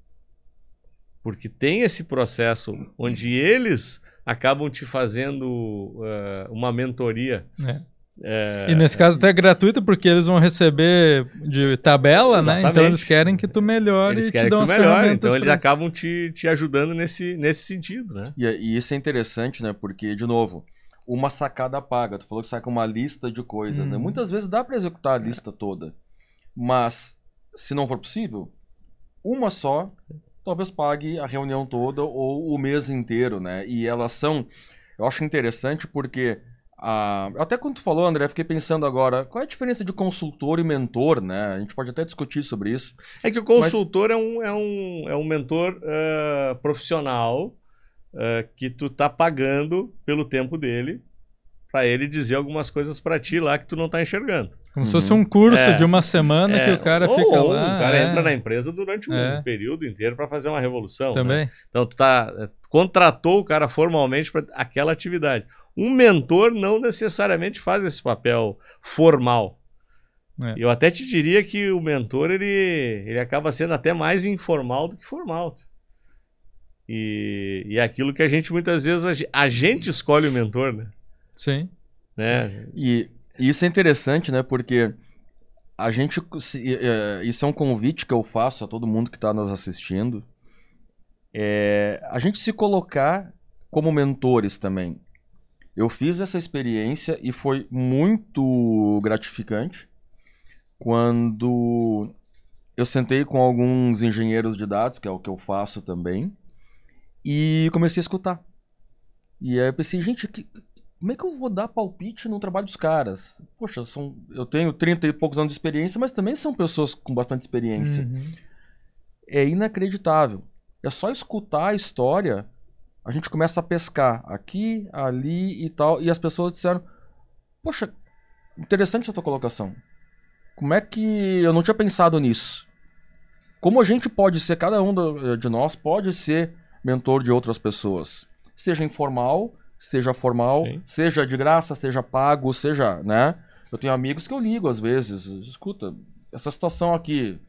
Porque tem esse processo onde eles acabam te fazendo uh, uma mentoria. É é... E nesse é. caso até é gratuito, porque eles vão receber de tabela, Exatamente. né? Então eles querem que tu melhore eles querem e te dão que tu melhore, Então eles acabam te, te ajudando nesse, nesse sentido, né? E, é, e, isso é interessante, né? Porque, de novo, uma sacada paga. Tu falou que saca uma lista de coisas, hum. né? Uhum. Muitas vezes dá para executar a lista é. toda. Mas, se não for possível, uma só talvez pague a reunião toda ou o mês inteiro, né? E elas são... Eu acho interessante porque ah, até quando tu falou, André, fiquei pensando agora, qual é a diferença de consultor e mentor, né? A gente pode até discutir sobre isso. É que o consultor mas... é, um, é, um, é um mentor uh, profissional uh, que tu tá pagando pelo tempo dele para ele dizer algumas coisas para ti lá que tu não tá enxergando. Como uhum. se fosse uhum. um curso é, de uma semana é, que o cara ou, fica ou lá. O cara é. entra na empresa durante um é. período inteiro para fazer uma revolução. Né? Também. Né? Então tu tá eh, contratou o cara formalmente para aquela atividade um mentor não necessariamente faz esse papel formal. É. Eu até te diria que o mentor ele, ele acaba sendo até mais informal do que formal. E, e é aquilo que a gente muitas vezes a, a gente escolhe o mentor, né? Sim. Né? Sim. E isso é interessante, né? Porque a gente isso é um convite que eu faço a todo mundo que está nos assistindo. É a gente se colocar como mentores também. Eu fiz essa experiência e foi muito gratificante quando eu sentei com alguns engenheiros de dados, que é o que eu faço também, e comecei a escutar. E aí eu pensei, gente, que, como é que eu vou dar palpite no trabalho dos caras? Poxa, são, eu tenho 30 e poucos anos de experiência, mas também são pessoas com bastante experiência. Uhum. É inacreditável. É só escutar a história a gente começa a pescar aqui, ali e tal. E as pessoas disseram: Poxa, interessante essa tua colocação. Como é que eu não tinha pensado nisso? Como a gente pode ser, cada um eh, de nós pode ser mentor de outras pessoas, seja informal, seja formal, Sim. seja de graça, seja pago, seja, né? Eu tenho amigos que eu ligo às vezes, escuta, essa situação aqui,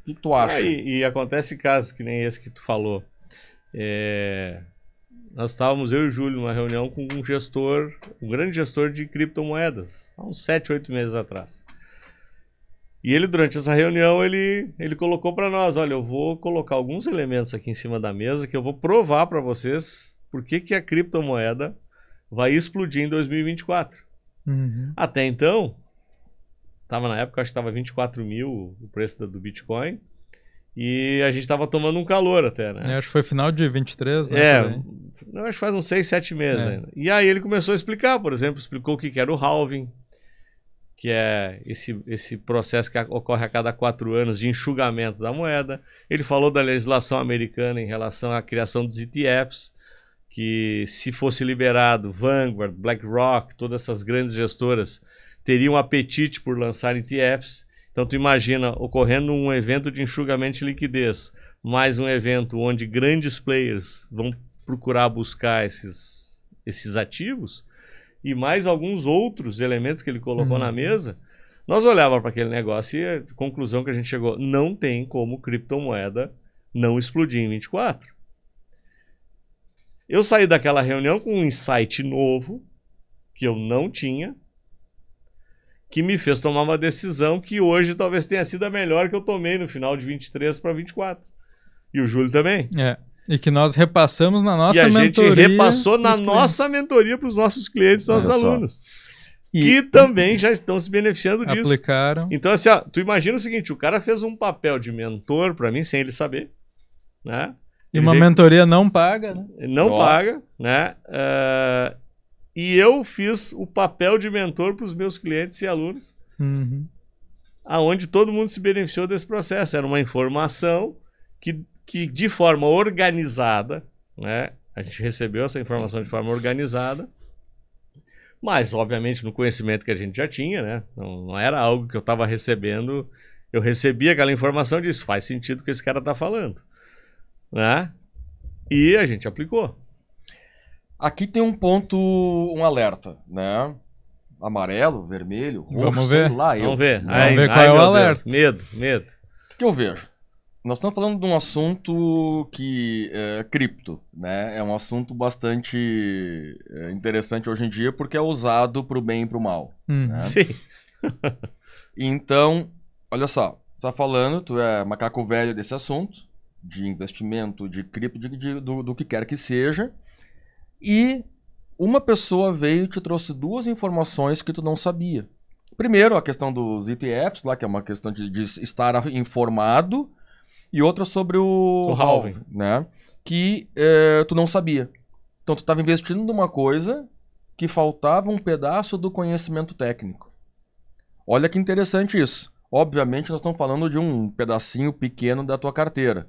o que, tu ah, acha? e, e acontece casos que nem esse que tu falou. É, nós estávamos, eu e o Júlio, numa reunião com um gestor, um grande gestor de criptomoedas, há uns 7, 8 meses atrás. E ele, durante essa reunião, ele, ele colocou para nós: olha, eu vou colocar alguns elementos aqui em cima da mesa que eu vou provar para vocês por que, que a criptomoeda vai explodir em 2024. Uhum. Até então, estava na época, acho que estava 24 mil o preço do Bitcoin. E a gente tava tomando um calor até, né? É, acho que foi final de 23, né? É, não, acho que faz uns 6, 7 meses é. ainda. E aí ele começou a explicar, por exemplo, explicou o que era o halving, que é esse, esse processo que ocorre a cada quatro anos de enxugamento da moeda. Ele falou da legislação americana em relação à criação dos ETFs, que se fosse liberado, Vanguard, BlackRock, todas essas grandes gestoras teriam apetite por lançar ETFs então tu imagina ocorrendo um evento de enxugamento de liquidez, mais um evento onde grandes players vão procurar buscar esses, esses ativos e mais alguns outros elementos que ele colocou uhum. na mesa. Nós olhávamos para aquele negócio e a conclusão que a gente chegou, não tem como criptomoeda não explodir em 24. Eu saí daquela reunião com um insight novo que eu não tinha, que me fez tomar uma decisão que hoje talvez tenha sido a melhor que eu tomei no final de 23 para 24. E o Júlio também. É. E que nós repassamos na nossa mentoria. E a mentoria gente repassou na clientes. nossa mentoria para os nossos clientes, nossos alunos. E que também já estão se beneficiando disso. Aplicaram. Então, assim, ó, tu imagina o seguinte: o cara fez um papel de mentor para mim sem ele saber. Né? E ele uma veio... mentoria não paga, né? Não paga, né? Uh, e eu fiz o papel de mentor para os meus clientes e alunos, uhum. aonde todo mundo se beneficiou desse processo. Era uma informação que, que de forma organizada, né? A gente recebeu essa informação de forma organizada, mas obviamente no conhecimento que a gente já tinha, né? Não, não era algo que eu estava recebendo. Eu recebi aquela informação e disse: faz sentido o que esse cara está falando, né? E a gente aplicou. Aqui tem um ponto, um alerta, né? Amarelo, vermelho, roxo, Vamos ver. sei lá. Eu, Vamos ver. Né? Ai, Vamos ver qual ai, é o alerta. Deus. Medo, medo. O que eu vejo? Nós estamos falando de um assunto que é cripto, né? É um assunto bastante é, interessante hoje em dia porque é usado para o bem e para o mal. Hum, né? Sim. então, olha só, tá falando, tu é macaco velho desse assunto, de investimento, de cripto, de, de, do, do que quer que seja e uma pessoa veio e te trouxe duas informações que tu não sabia. Primeiro, a questão dos ETFs, lá, que é uma questão de, de estar informado, e outra sobre o, o halving, né? Que é, tu não sabia. Então tu estava investindo numa coisa que faltava um pedaço do conhecimento técnico. Olha que interessante isso. Obviamente nós estamos falando de um pedacinho pequeno da tua carteira.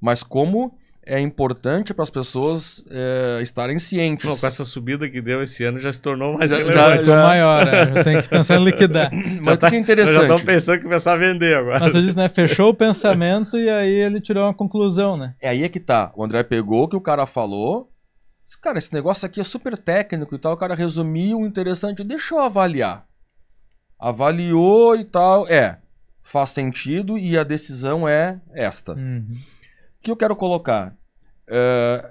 Mas como é importante para as pessoas é, estarem cientes. com essa subida que deu esse ano já se tornou mais já, relevante. Já, já... maior, né? tem que pensar em liquidar. Mas tá, que é interessante. Já estão pensando que começar a vender agora. Mas você disse, né? Fechou o pensamento e aí ele tirou uma conclusão, né? É aí é que tá. O André pegou o que o cara falou. Disse, cara, esse negócio aqui é super técnico e tal. O cara resumiu, interessante. Deixa eu avaliar. Avaliou e tal. É, faz sentido e a decisão é esta. Uhum que eu quero colocar? É,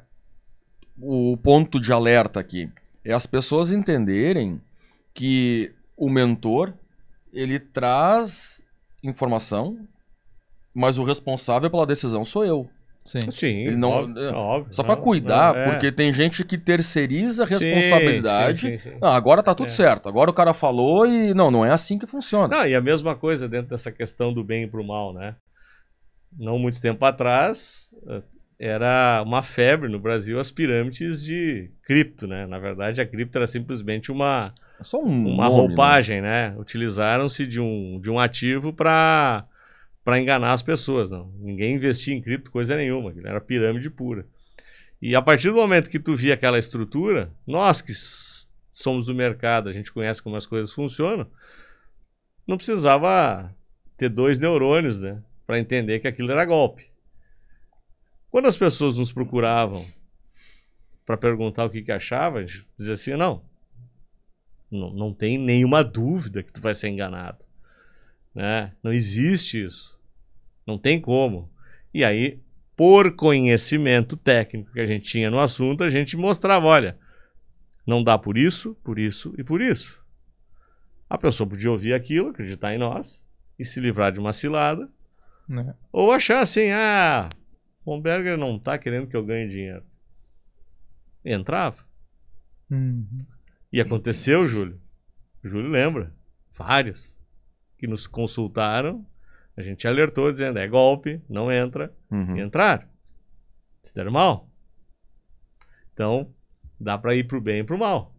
o ponto de alerta aqui é as pessoas entenderem que o mentor ele traz informação, mas o responsável pela decisão sou eu. Sim. sim ele não, óbvio, é, óbvio, só para cuidar, não, é. porque tem gente que terceiriza a responsabilidade. Sim, sim, ah, agora tá tudo é. certo. Agora o cara falou e não, não é assim que funciona. e a mesma coisa dentro dessa questão do bem e pro mal, né? não muito tempo atrás, eh, era uma febre no Brasil as pirâmides de cripto, né? Na verdade, a cripto era simplesmente uma, um uma nome, né? roupagem, né? né? Utilizaram-se de um, de um ativo para para enganar as pessoas, não. Ninguém investia em cripto coisa nenhuma, era pirâmide pura. E a partir do momento que tu via aquela estrutura, nós que somos do mercado, a gente conhece como as coisas funcionam, não precisava ter dois neurônios, né? para entender que aquilo era golpe. Quando as pessoas nos procuravam para perguntar o que, que achava, a gente dizia assim: não, não, não tem nenhuma dúvida que tu vai ser enganado. Né? Não existe isso. Não tem como. E aí, por conhecimento técnico que a gente tinha no assunto, a gente mostrava: olha, não dá por isso, por isso e por isso. A pessoa podia ouvir aquilo, acreditar em nós e se livrar de uma cilada né? Ou achar assim, ah, o Bomberger não tá querendo que eu ganhe dinheiro. E entrava. Uhum. E aconteceu, Júlio. Júlio lembra. Vários que nos consultaram. A gente alertou dizendo, é golpe, não entra. Uhum. E entraram. Se der mal. Então, dá para ir pro bem e pro mal.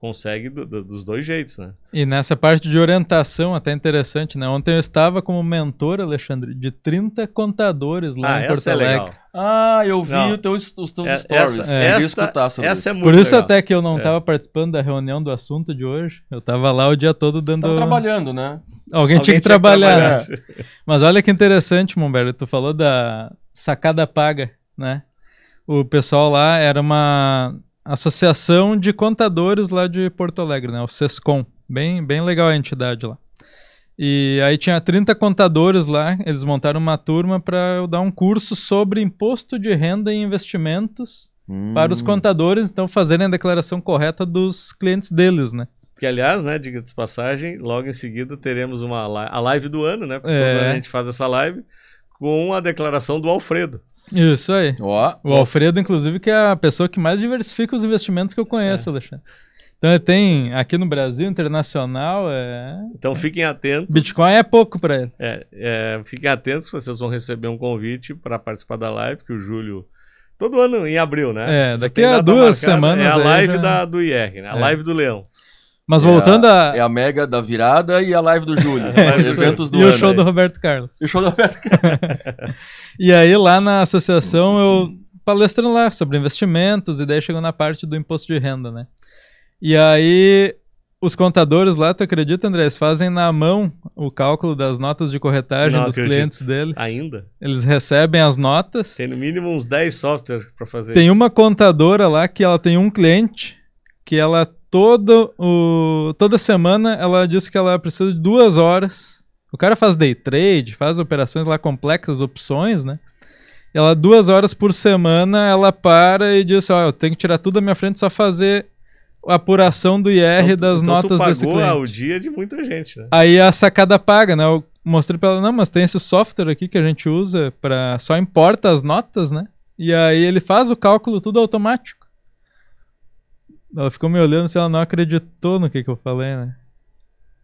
Consegue do, do, dos dois jeitos, né? E nessa parte de orientação, até interessante, né? Ontem eu estava como mentor, Alexandre, de 30 contadores lá ah, em Porto é Alegre. É ah, eu vi não. os teus, os teus é, stories. Essa, é, essa, escutar sobre essa é isso. é muito Por isso legal. até que eu não estava é. participando da reunião do assunto de hoje. Eu estava lá o dia todo dando... Tava trabalhando, né? Alguém, Alguém tinha que trabalhar. Que trabalhar. Mas olha que interessante, Momberto. Tu falou da sacada paga, né? O pessoal lá era uma Associação de Contadores lá de Porto Alegre, né? O SESCOM. Bem, bem legal a entidade lá. E aí tinha 30 contadores lá, eles montaram uma turma para eu dar um curso sobre imposto de renda e investimentos hum. para os contadores, então fazerem a declaração correta dos clientes deles, né? Que aliás, né, diga de passagem, logo em seguida teremos uma a live do ano, né? Porque é. todo ano a gente faz essa live com a declaração do Alfredo. Isso aí. Ó, o Alfredo, inclusive, que é a pessoa que mais diversifica os investimentos que eu conheço, é. Alexandre. Então tem aqui no Brasil, internacional. É... Então fiquem atentos. Bitcoin é pouco para ele. É, é, fiquem atentos, vocês vão receber um convite para participar da live, que o Júlio. Todo ano em abril, né? É, daqui a duas marcada, é semanas. É a live já... da, do IR, né? a é. live do Leão. Mas voltando é a, a, É a mega da virada e a live do Júlio. É eventos do e ano. E o show aí. do Roberto Carlos. E o show do Roberto Carlos. e aí, lá na associação, eu palestrando lá sobre investimentos, e daí chegou na parte do imposto de renda, né? E aí, os contadores lá, tu acredita, André? Eles fazem na mão o cálculo das notas de corretagem Não, dos clientes deles. Ainda? Eles recebem as notas. Tem no mínimo uns 10 softwares para fazer. Tem isso. uma contadora lá que ela tem um cliente que ela todo o, toda semana ela diz que ela precisa de duas horas. O cara faz day trade, faz operações lá complexas, opções, né? Ela duas horas por semana ela para e diz: ó, oh, eu tenho que tirar tudo da minha frente só fazer a apuração do IR então, das então notas tu pagou desse cliente. o dia de muita gente, né? Aí a sacada paga, né? Eu mostrei para ela: não, mas tem esse software aqui que a gente usa para só importa as notas, né? E aí ele faz o cálculo tudo automático. Ela ficou me olhando se assim, ela não acreditou no que, que eu falei, né?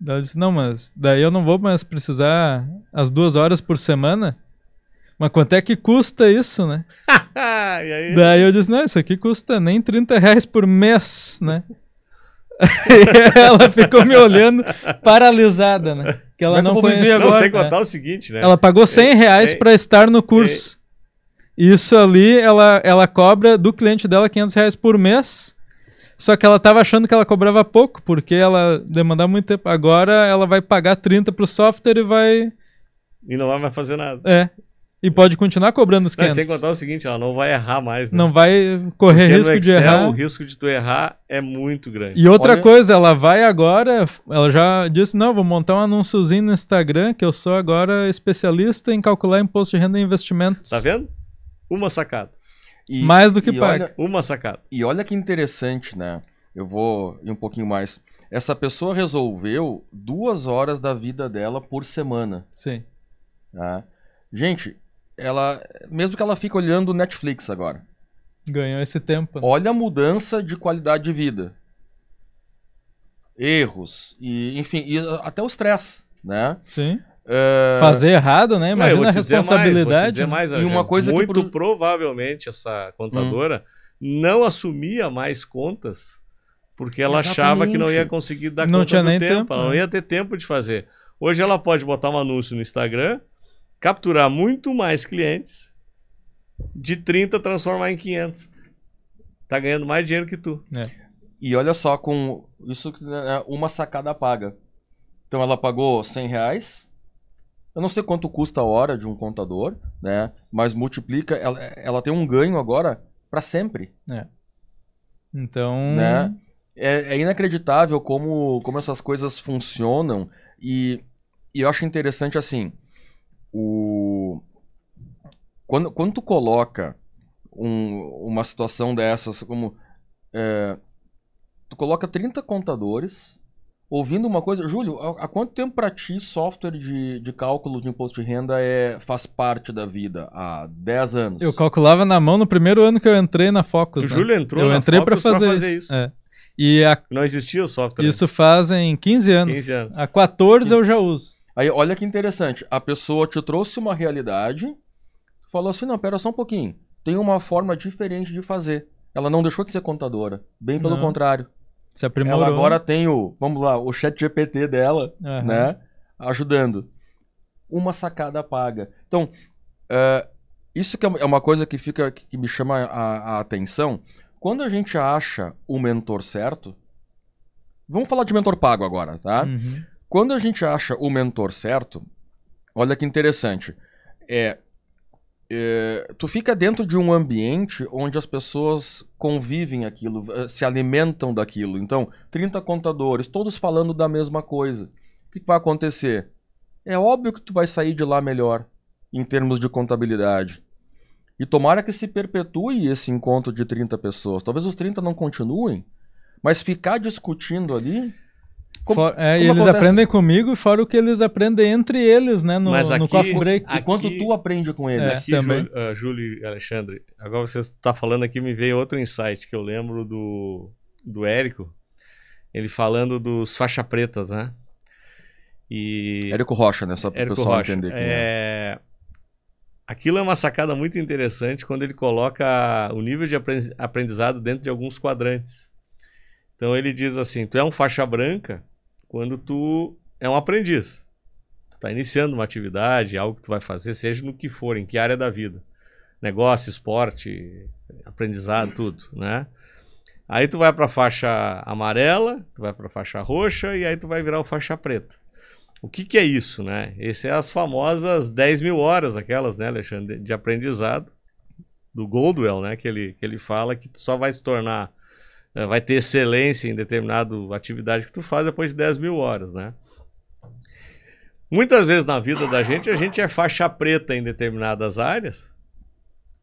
Ela disse, não, mas daí eu não vou mais precisar as duas horas por semana? Mas quanto é que custa isso, né? daí eu disse, não, isso aqui custa nem 30 reais por mês, né? e ela ficou me olhando paralisada, né? Que ela Como não conhecia agora. Não, né? contar né? o seguinte, né? Ela pagou 100 é, reais é, para estar no curso. É... Isso ali, ela, ela cobra do cliente dela 500 reais por mês só que ela estava achando que ela cobrava pouco, porque ela demandava muito tempo. Agora ela vai pagar 30 pro software e vai. E não vai fazer nada. É. E pode continuar cobrando os clientes. sem contar o seguinte, ela não vai errar mais. Né? Não vai correr Porque risco Excel, de errar. O risco de tu errar é muito grande. E outra Olha... coisa, ela vai agora, ela já disse, não, vou montar um anúnciozinho no Instagram, que eu sou agora especialista em calcular imposto de renda e investimentos. Tá vendo? Uma sacada. E, mais do que paga. Olha, uma sacada. E olha que interessante, né? Eu vou ir um pouquinho mais. Essa pessoa resolveu duas horas da vida dela por semana. Sim. Tá? Gente, ela. Mesmo que ela fique olhando Netflix agora. Ganhou esse tempo. Né? Olha a mudança de qualidade de vida. Erros. E, enfim, e até o estresse, né? Sim. É, fazer errado, né? É, Imagina Não, a responsabilidade. Mais, mais, e uma coisa Muito que... provavelmente essa contadora hum. não assumia mais contas porque ela Exatamente. achava que não ia conseguir dar não conta tinha nem tempo, tempo. Ela não né? ia ter tempo de fazer. Hoje ela pode botar um anúncio no Instagram, capturar muito mais clientes, de 30 transformar em 500. Tá ganhando mais dinheiro que tu. É. E olha só, com isso é uma sacada paga. Então ela pagou 100 reais, eu não sei quanto custa a hora de um contador, né? Mas multiplica, ela, ela tem um ganho agora para sempre. É. Então. Né? É, é, inacreditável como, como essas coisas funcionam. E, e eu acho interessante assim. O... Quando, quando tu coloca um, uma situação dessas como. É, tu coloca 30 contadores ouvindo uma coisa, Júlio, há quanto tempo para ti software de, de cálculo de imposto de renda é, faz parte da vida? Há 10 anos. Eu calculava na mão no primeiro ano que eu entrei na Focus. O né? Júlio entrou eu na entrei Focus para fazer, fazer, isso. É. E a... Não existia o software. Isso fazem 15 anos. 15 anos. Há 14 eu já uso. Aí, olha que interessante. A pessoa te trouxe uma realidade, falou assim: não, pera só um pouquinho. Tem uma forma diferente de fazer. Ela não deixou de ser contadora. Bem pelo não. contrário. Se aprimorou. Ela agora tem o, vamos lá, o chat GPT dela, uhum. né? Ajudando. Uma sacada paga. Então, uh, isso que é, é uma coisa que fica que me chama a, a atenção. Quando a gente acha o mentor certo, vamos falar de mentor pago agora, tá? Uhum. Quando a gente acha o mentor certo, olha que interessante. É, é, tu fica dentro de um ambiente onde as pessoas convivem aquilo, eh, se alimentam daquilo. Então, 30 contadores, todos falando da mesma coisa. O que vai acontecer? É óbvio que tu vai sair de lá melhor em termos de contabilidade. E tomara que se perpetue esse encontro de 30 pessoas. Talvez os 30 não continuem, mas ficar discutindo ali como, For, é, como eles aprendem comigo, fora o que eles aprendem entre eles, né? No, Mas aqui, no coffee break. Aqui, Enquanto tu aprende com eles. É, aqui, também. Júlio, uh, ah, Júlio e Alexandre, agora você está falando aqui, me veio outro insight que eu lembro do, do Érico, ele falando dos faixa pretas, né? E... Érico Rocha, né? Só para o pessoal Rocha. entender. Quem é... é... Aquilo é uma sacada muito interessante quando ele coloca o nível de aprendizado dentro de alguns quadrantes. Então ele diz assim: tu é um faixa branca, quando tu é um aprendiz. Tu está iniciando uma atividade, algo que tu vai fazer, seja no que for, em que área da vida. Negócio, esporte, aprendizado, tudo, né? Aí tu vai para a faixa amarela, tu vai para a faixa roxa e aí tu vai virar o faixa preta. O que, que é isso, né? Essas é as famosas 10 mil horas, aquelas, né, Alexandre, de aprendizado do Goldwell, né? Que ele, que ele fala que tu só vai se tornar eh, vai ter excelência em determinada atividade que tu faz depois de 10 mil horas, né? Muitas vezes na vida da gente, a gente é faixa preta em determinadas áreas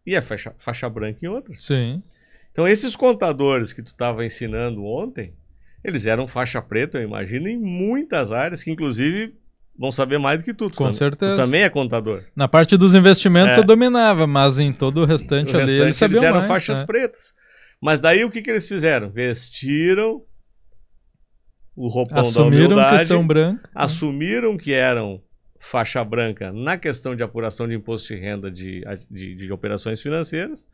e é faixa, faixa branca em outras. Sim. Então, esses contadores que tu estava ensinando ontem, eles eram faixa preta, eu imagino, em muitas áreas, que inclusive vão saber mais do que tu. Com certeza. Tu também é contador. Na parte dos investimentos é. eu dominava, mas em todo o restante o ali restante, eles sabiam eles eram mais, faixas é. pretas. Mas daí o que, que eles fizeram? Vestiram o roupão assumiram da humildade. Que são né? assumiram que eram faixa branca na questão de apuração de imposto de renda de, de, de operações financeiras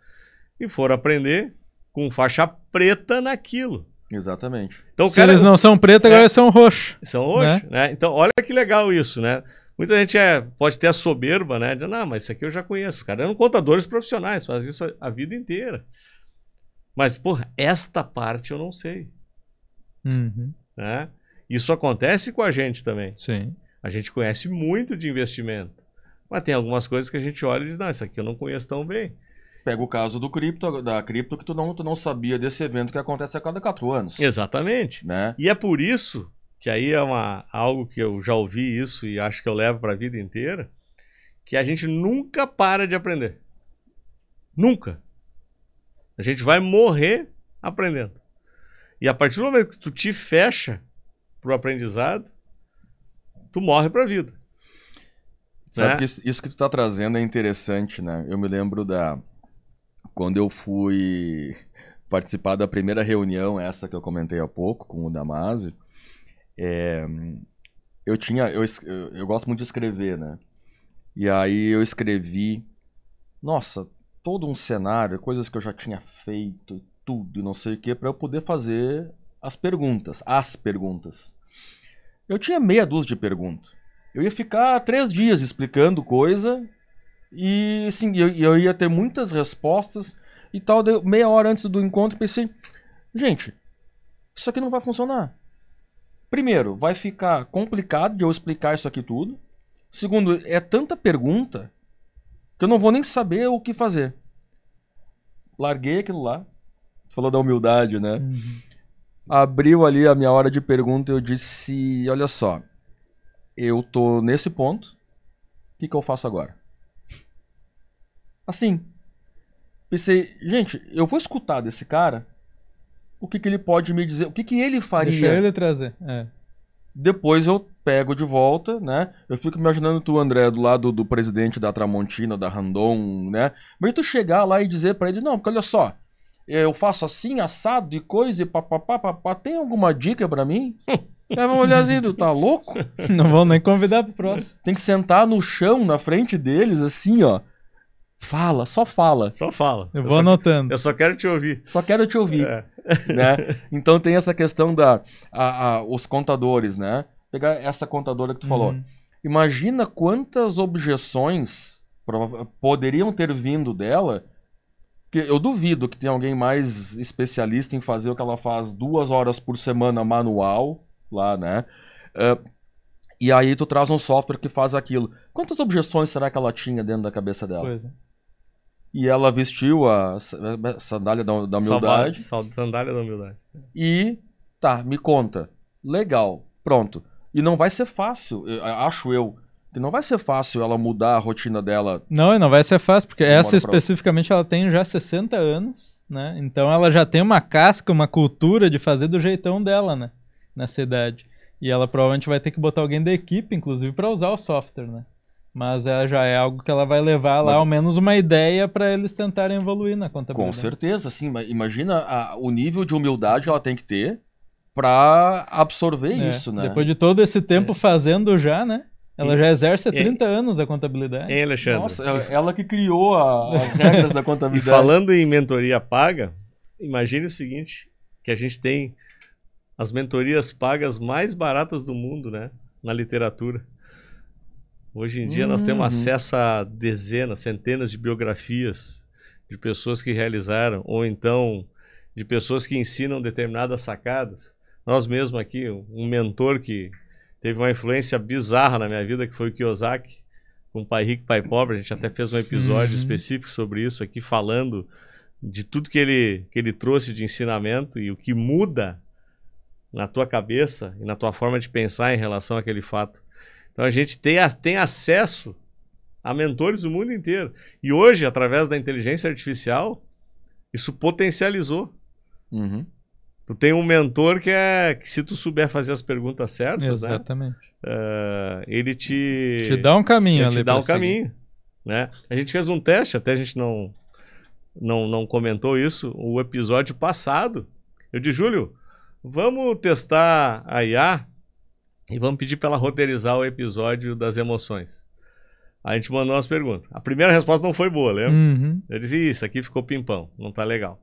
e foram aprender com faixa preta naquilo. Exatamente. Então, Se cara, eles não são pretos, é, agora são roxos. São roxos, né? né? Então, olha que legal isso, né? Muita gente é, pode ter a soberba, né? De, não, mas isso aqui eu já conheço. Cara, eram contadores profissionais, faz isso a, a vida inteira. Mas, porra, esta parte eu não sei. Uhum. Né? Isso acontece com a gente também. Sim. A gente conhece muito de investimento. Mas tem algumas coisas que a gente olha e diz, não, isso aqui eu não conheço tão bem. Pega o caso do cripto, da cripto, que tu não, tu não sabia desse evento que acontece a cada quatro anos. Exatamente. Né? E é por isso que aí é uma, algo que eu já ouvi isso e acho que eu levo para a vida inteira, que a gente nunca para de aprender. Nunca. A gente vai morrer aprendendo. E a partir do momento que tu te fecha pro aprendizado, tu morre pra vida. Sabe né? que isso, isso, que tu tá trazendo é interessante, né? Eu me lembro da. Quando eu fui participar da primeira reunião, essa que eu comentei há pouco, com o Damasio, é... eu tinha. Eu, eu gosto muito de escrever, né? E aí eu escrevi. Nossa, todo um cenário, coisas que eu já tinha feito, tudo e não sei o que, para eu poder fazer as perguntas, as perguntas. Eu tinha meia dúzia de perguntas. Eu ia ficar três dias explicando coisa e assim, eu, eu ia ter muitas respostas e tal. Deu meia hora antes do encontro, pensei, gente, isso aqui não vai funcionar. Primeiro, vai ficar complicado de eu explicar isso aqui tudo. Segundo, é tanta pergunta que eu não vou nem saber o que fazer. Larguei aquilo lá. Falou da humildade, né? Uhum. Abriu ali a minha hora de pergunta e eu disse: Olha só, eu tô nesse ponto, o que, que eu faço agora? Assim, pensei, gente, eu vou escutar desse cara o que, que ele pode me dizer, o que, que ele faria. Deixa ele trazer. É. Depois eu pego de volta, né? Eu fico imaginando tu, André, do lado do presidente da Tramontina, da Randon, né? Mas tu chegar lá e dizer para eles, não, porque olha só, eu faço assim, assado e coisa e papapá, papá, tem alguma dica para mim? É, uma olhazinha, tá louco? Não vão nem convidar pro próximo. Tem que sentar no chão, na frente deles, assim, ó. Fala, só fala. Só fala. Eu, eu vou só, anotando. Eu só quero te ouvir. Só quero te ouvir. É. Né? Então tem essa questão da a, a, os contadores, né? pegar essa contadora que tu uhum. falou. Imagina quantas objeções poderiam ter vindo dela. Que eu duvido que tenha alguém mais especialista em fazer o que ela faz duas horas por semana manual lá, né? Uh, e aí tu traz um software que faz aquilo. Quantas objeções será que ela tinha dentro da cabeça dela? Pois é. E ela vestiu a eh, sandália da, da humildade. sandália da humildade. E, tá, me conta. Legal, pronto. E não vai ser fácil, acho eu. Que não vai ser fácil ela mudar a rotina dela. Não, e não vai ser fácil, porque essa especificamente ela tem já 60 anos, né? Então ela já tem uma casca, uma cultura de fazer do jeitão dela, né? Nessa idade. E ela provavelmente vai ter que botar alguém da equipe, inclusive, para usar o software, né? Mas ela é, já é algo que ela vai levar lá, mas, ao menos uma ideia para eles tentarem evoluir na conta Com certeza, sim. Imagina a, o nível de humildade ela tem que ter para absorver é, isso, né? Depois de todo esse tempo é. fazendo já, né? Ela já exerce há 30 é. anos a contabilidade. É, Alexandre. Nossa, ela que criou a, as regras da contabilidade. E falando em mentoria paga, imagine o seguinte, que a gente tem as mentorias pagas mais baratas do mundo, né? Na literatura. Hoje em dia uhum. nós temos uhum. acesso a dezenas, centenas de biografias de pessoas que realizaram, ou então de pessoas que ensinam determinadas sacadas nós mesmos aqui, um mentor que teve uma influência bizarra na minha vida, que foi o Kiyosaki, com um Pai Rico, Pai Pobre. A gente até fez um episódio uhum. específico sobre isso aqui, falando de tudo que ele, que ele trouxe de ensinamento e o que muda na tua cabeça e na tua forma de pensar em relação àquele fato. Então a gente tem, tem acesso a mentores do mundo inteiro. E hoje, através da inteligência artificial, isso potencializou. Uhum. Tu tem um mentor que é que se tu souber fazer as perguntas certas, né? Exatamente. Né, uh, ele te te dá um caminho, ele te dá um seguir. caminho, né? A gente fez um teste, até a gente não não não comentou isso, o episódio passado. Eu de Júlio, vamos testar a IA e vamos pedir para ela roteirizar o episódio das emoções. A gente mandou umas perguntas. A primeira resposta não foi boa, lembra? Uhum. Eu disse, isso aqui ficou pimpão, não tá legal.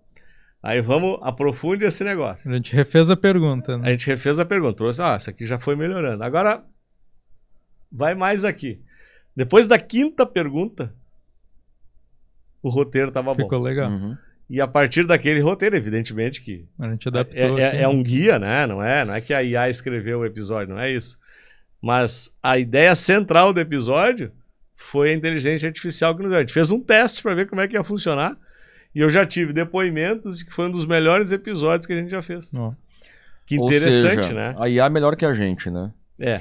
Aí vamos, aprofunde esse negócio. A gente refez a pergunta. Né? A gente refez a pergunta. Trouxe, ah, isso aqui já foi melhorando. Agora, vai mais aqui. Depois da quinta pergunta, o roteiro estava bom. Ficou legal. Uhum. E a partir daquele roteiro, evidentemente que. A gente adaptou. É, é, é, né? um guia, né? Não é, não é que a IA escreveu o episódio, não é isso. Mas a ideia central do episódio foi a inteligência artificial que nos deu. A gente fez um teste para ver como é que ia funcionar. E eu já tive depoimentos de que foi um dos melhores episódios que a gente já fez. Oh. Que interessante, seja, né? A IA é melhor que a gente, né? É,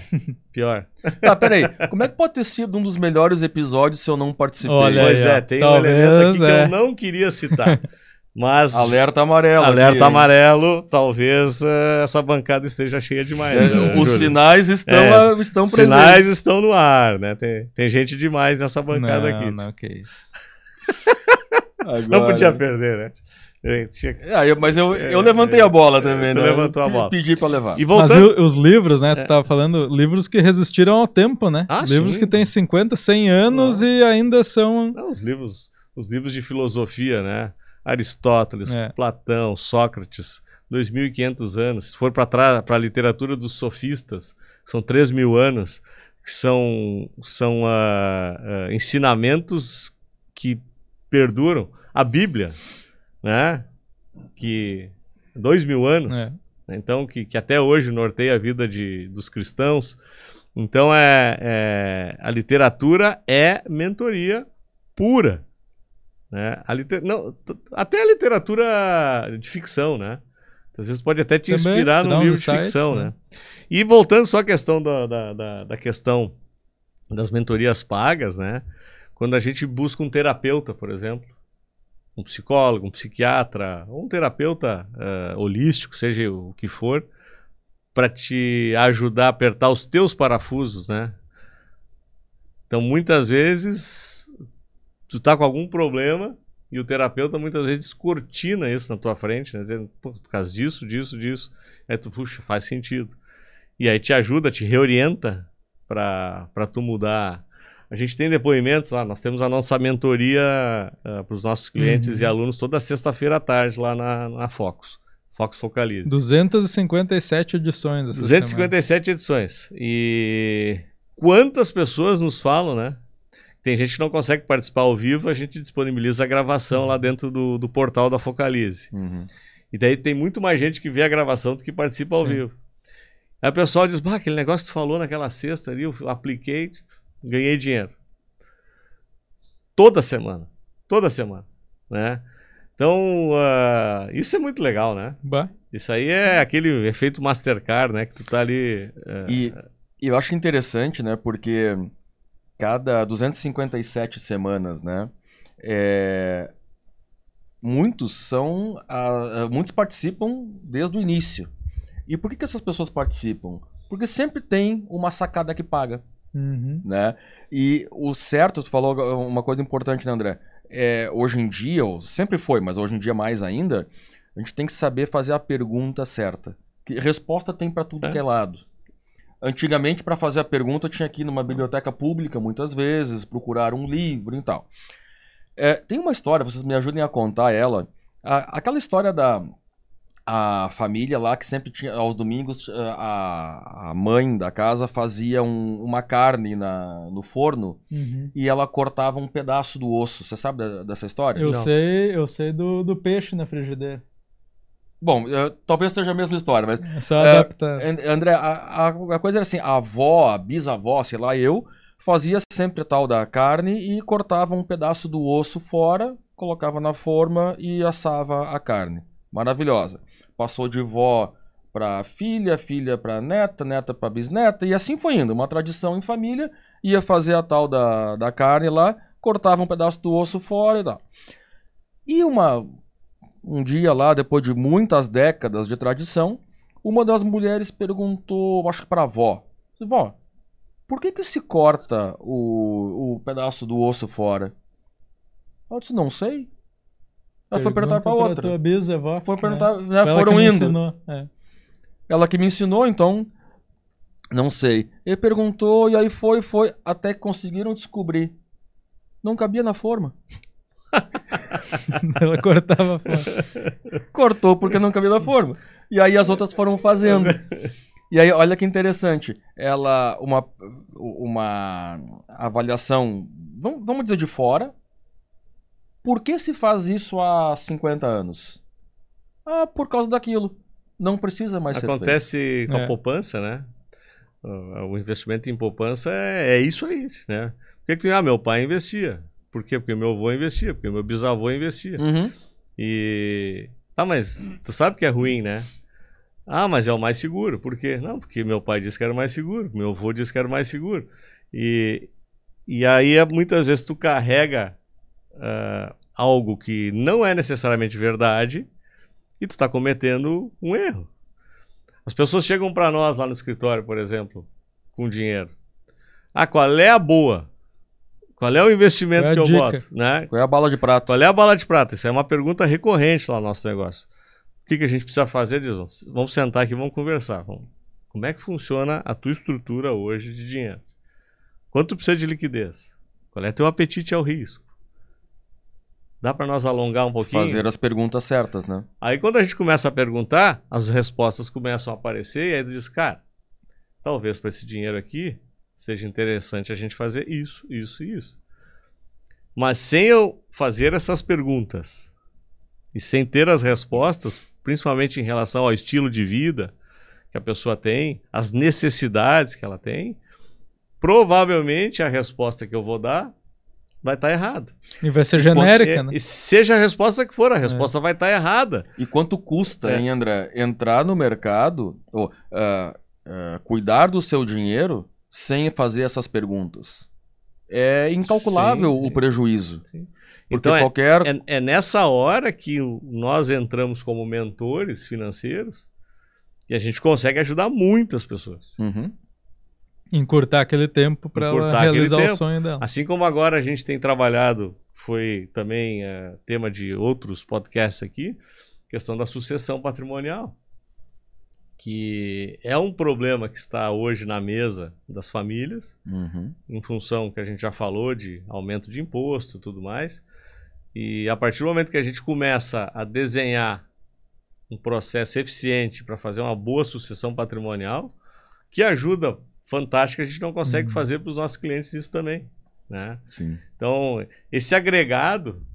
pior. tá, peraí. Como é que pode ter sido um dos melhores episódios se eu não participei? Olha, pois é, tem Talvez, um elemento aqui é. que eu é. não queria citar. Mas. Alerta amarelo. Alerta aqui, amarelo. Talvez uh, essa bancada esteja cheia demais. É, né, os Júlio? sinais estão, é, estão presentes. Sinais estão no ar, né? Tem, tem gente demais nessa bancada não, aqui. Não, que isso. Agora... Não podia né? perder, né? É, tinha... ah, eu, mas eu, é, eu levantei é, a bola também, né? levantou a bola. Pedi pra levar. E voltando... Mas e os livros, né? Tu tava falando, livros que resistiram ao tempo, né? Ah, livros sim. que têm 50, 100 anos ah. e ainda são... Não, os livros, os livros de filosofia, né? Aristóteles, é. Platão, Sócrates, 2.500 anos. Se for para trás, para a literatura dos sofistas, são 3.000 anos, que são, são uh, uh, ensinamentos que perduram. A Bíblia, né? Que dois mil anos, é. Né, então que, que até hoje norteia a vida de, dos cristãos. Então é, é a literatura é mentoria pura, né? A liter, não, até a literatura de ficção, né? Às vezes pode até te Também, inspirar no livro de ficção, né? né? E voltando só à questão da, da, da, da questão das mentorias pagas, né? Quando a gente busca um terapeuta, por exemplo, um psicólogo, um psiquiatra, ou um terapeuta uh, holístico, seja o que for, para te ajudar a apertar os teus parafusos, né? Então, muitas vezes, tu tá com algum problema e o terapeuta muitas vezes descortina isso na tua frente, né? Dizendo, por causa disso, disso, disso. Aí é, tu, puxa, faz sentido. E aí te ajuda, te reorienta para tu mudar a gente tem depoimentos lá, nós temos a nossa mentoria uh, para os nossos clientes uhum. e alunos toda sexta-feira à tarde lá na, na Focus. Focus Focalize. 257 edições. Essa 257 semana. edições. E quantas pessoas nos falam, né? Tem gente que não consegue participar ao vivo, a gente disponibiliza a gravação uhum. lá dentro do, do, portal da Focalize. Uhum. E daí tem muito mais gente que vê a gravação do que participa ao Sim. vivo. Aí o pessoal diz: bah, aquele negócio que tu falou naquela sexta ali, eu apliquei ganhei dinheiro. Toda semana. Toda semana. Né? Então, uh, isso é muito legal, né? Bah. Isso aí é aquele efeito Mastercard, né? Que tu tá ali. Uh... E, eu acho interessante, né? Porque cada 257 semanas, né? É, muitos são. A, ah, a, ah, muitos participam desde o início. E por que, que essas pessoas participam? Porque sempre tem uma sacada que paga. Uhum. Né? E o certo, tu falou uma coisa importante, né, André? É, hoje em dia, ou sempre foi, mas hoje em dia mais ainda, a gente tem que saber fazer a pergunta certa. Que resposta tem para tudo é. que é lado. Antigamente, para fazer a pergunta, tinha que ir numa biblioteca pública, muitas vezes, procurar um livro e tal. É, tem uma história, vocês me ajudem a contar ela. A, aquela história da, a família lá que sempre tinha aos domingos eh, a, a mãe da casa fazia um, uma carne na, no forno uhum. e ela cortava um pedaço do osso você sabe dessa história eu Não. sei eu sei do, do peixe na frigideira Bom, eu, eh, talvez seja a mesma história, mas. É só eh, adaptar. É, André, a, a, coisa era assim: a avó, a bisavó, sei lá, eu, fazia sempre tal da carne e cortava um pedaço do osso fora, colocava na forma e assava a carne. Maravilhosa. Passou de vó para filha, filha para neta, neta para bisneta, e assim foi indo. Uma tradição em família, ia fazer a tal da, da carne lá, cortava um pedaço do osso fora e tal. E uma, um dia lá, depois de muitas décadas de tradição, uma das mulheres perguntou, acho que para a avó, vó, por que que se corta o, o pedaço do osso fora? Ela disse, não sei. Ela foi perguntar para outra. Tua bisavó, foi né? perguntar, Né? Foi foram indo. É. Ela que me ensinou, então não sei. Ele perguntou e aí foi, foi até que conseguiram descobrir. Não cabia na forma. Ela cortava a forma. Cortou porque não cabia na forma. E aí as outras foram fazendo. E aí, olha que interessante. Ela, uma, uma avaliação, vamos dizer de fora, por que se faz isso há 50 anos? Ah, por causa daquilo. Não precisa mais Acontece ser com a é. poupança, né? Ah, o investimento em poupança é, é isso aí, né? Por que, ah, meu pai investia? Por quê? Porque meu avô investia, porque meu bisavô investia. Uhum. E. Ah, mas tu sabe que é ruim, né? Ah, mas é o mais seguro. Por quê? Não, porque meu pai disse que era mais seguro, meu avô disse que era mais seguro. E, e aí, é, muitas vezes, tu carrega uh, algo que não é necessariamente verdade e tu está cometendo um erro. As pessoas chegam para nós lá no escritório, por exemplo, com dinheiro. Ah, qual é a boa? Qual é o investimento é que eu dica? boto? Né? Qual é a bala de prata? Qual é a bala de prata? Isso é uma pergunta recorrente lá no nosso negócio. O que, que a gente precisa fazer? Diz, vamos sentar aqui, vamos conversar. Vamos. Como é que funciona a tua estrutura hoje de dinheiro? Quanto precisa de liquidez? Qual é teu apetite ao risco? Dá para nós alongar um pouquinho? Fazer as perguntas certas, né? Aí quando a gente começa a perguntar, as respostas começam a aparecer e aí tu diz, cara, talvez para esse dinheiro aqui seja interessante a gente fazer isso, isso e isso. Mas sem eu fazer essas perguntas e sem ter as respostas, principalmente em relação ao estilo de vida que a pessoa tem, as necessidades que ela tem, provavelmente a resposta que eu vou dar vai estar tá errado. E vai ser genérica, Enquanto, né? E seja a resposta que for, a é. resposta é. vai estar tá errada. E quanto custa, é. hein, André, entrar no mercado, ou, uh, ah, uh, ah, cuidar do seu dinheiro sem fazer essas perguntas? É incalculável Sim. o prejuízo. Sim. então, é, qualquer... é, é, é nessa hora que nós entramos como mentores financeiros e a gente consegue ajudar muitas pessoas. Uhum encurtar aquele tempo para realizar tempo. o sonho dela. Assim como agora a gente tem trabalhado, foi também é, tema de outros podcasts aqui, questão da sucessão patrimonial, que é um problema que está hoje na mesa das famílias, uhum. em função que a gente já falou de aumento de imposto, tudo mais. E a partir do momento que a gente começa a desenhar um processo eficiente para fazer uma boa sucessão patrimonial, que ajuda fantástica, a gente não consegue uhum. fazer para os nossos clientes isso também. Né? Sim. Então, esse agregado,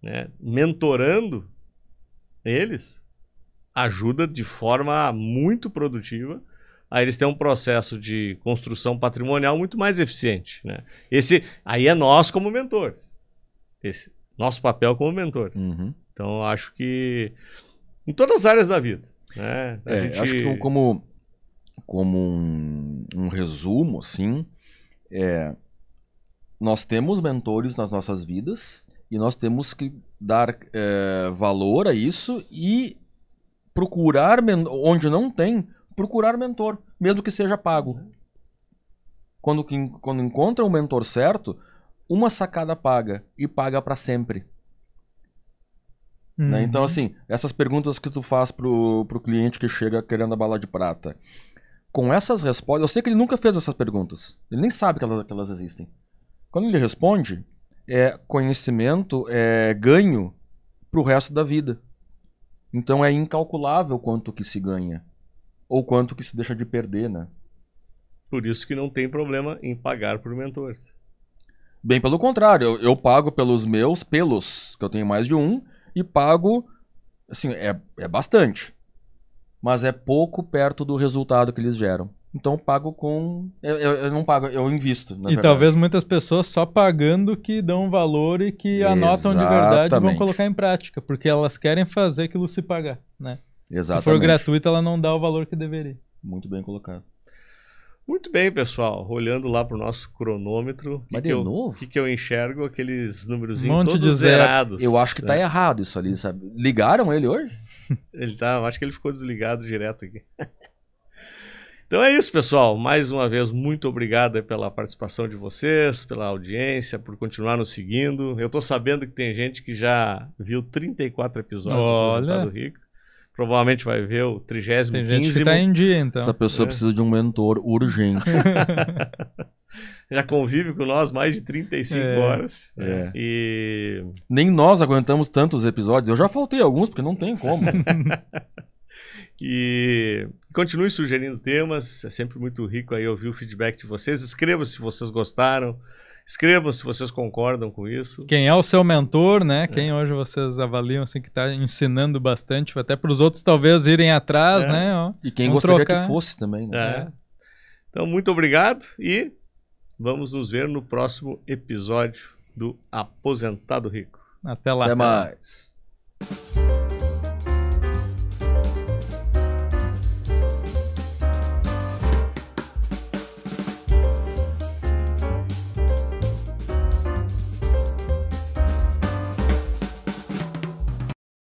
né, mentorando eles, ajuda de forma muito produtiva aí eles têm um processo de construção patrimonial muito mais eficiente. Né? Esse aí é nós como mentores. Esse nosso papel como mentores. Uhum. Então acho que em todas as áreas da vida. Né? É, gente... Acho que como como um, um resumo, assim, é, nós temos mentores nas nossas vidas e nós temos que dar é, valor a isso e procurar, onde não tem, procurar mentor, mesmo que seja pago. Quando, quando encontra um mentor certo, uma sacada paga e paga para sempre. Uhum. Né? Então, uhum. assim, essas perguntas que tu faz pro, pro cliente que chega querendo a bala de prata com essas respostas, eu sei que ele nunca fez essas perguntas. Ele nem sabe que elas, que elas existem. Quando ele responde, é conhecimento, é ganho para o resto da vida. Então é incalculável quanto que se ganha ou quanto que se deixa de perder, né? Por isso que não tem problema em pagar por mentores. Bem pelo contrário, eu, eu pago pelos meus, pelos, que eu tenho mais de um, e pago, assim, é, é bastante mas é pouco perto do resultado que eles geram. Então eu pago com. Eu, eu, eu não pago, eu invisto. e verdade. talvez muitas pessoas só pagando que dão valor e que Exatamente. anotam de verdade e vão colocar em prática, porque elas querem fazer aquilo se pagar. Né? Exatamente. Se for gratuito, ela não dá o valor que deveria. Muito bem colocado. Muito bem, pessoal. Olhando lá pro nosso cronômetro, Mas que, que, eu, que, que eu enxergo? Aqueles números um todos zerados. Eu acho que tá é. errado isso ali, sabe? Ligaram ele hoje? Ele tá, acho que ele ficou desligado direto aqui. Então é isso, pessoal. Mais uma vez, muito obrigado pela participação de vocês, pela audiência, por continuar nos seguindo. Eu estou sabendo que tem gente que já viu 34 episódios Olha. do Rico provavelmente vai ver o trigésimo, Tem gente que tá em dia, então. Essa pessoa é. precisa de um mentor urgente. Já convive com nós mais de 35 é. horas. É. E... Nem nós aguentamos tantos episódios. Eu já faltei alguns, porque não tem como. e continue sugerindo temas. É sempre muito rico aí ouvir o feedback de vocês. Escreva se vocês gostaram. Escrevam se vocês concordam com isso. Quem é o seu mentor, né? É. Quem hoje vocês avaliam assim que está ensinando bastante, até para os outros talvez irem atrás, é. né? Ó, e quem gostaria trocar. que fosse também, né? É. é. Então, muito obrigado e vamos nos ver no próximo episódio do Aposentado Rico. Até lá. Até mais.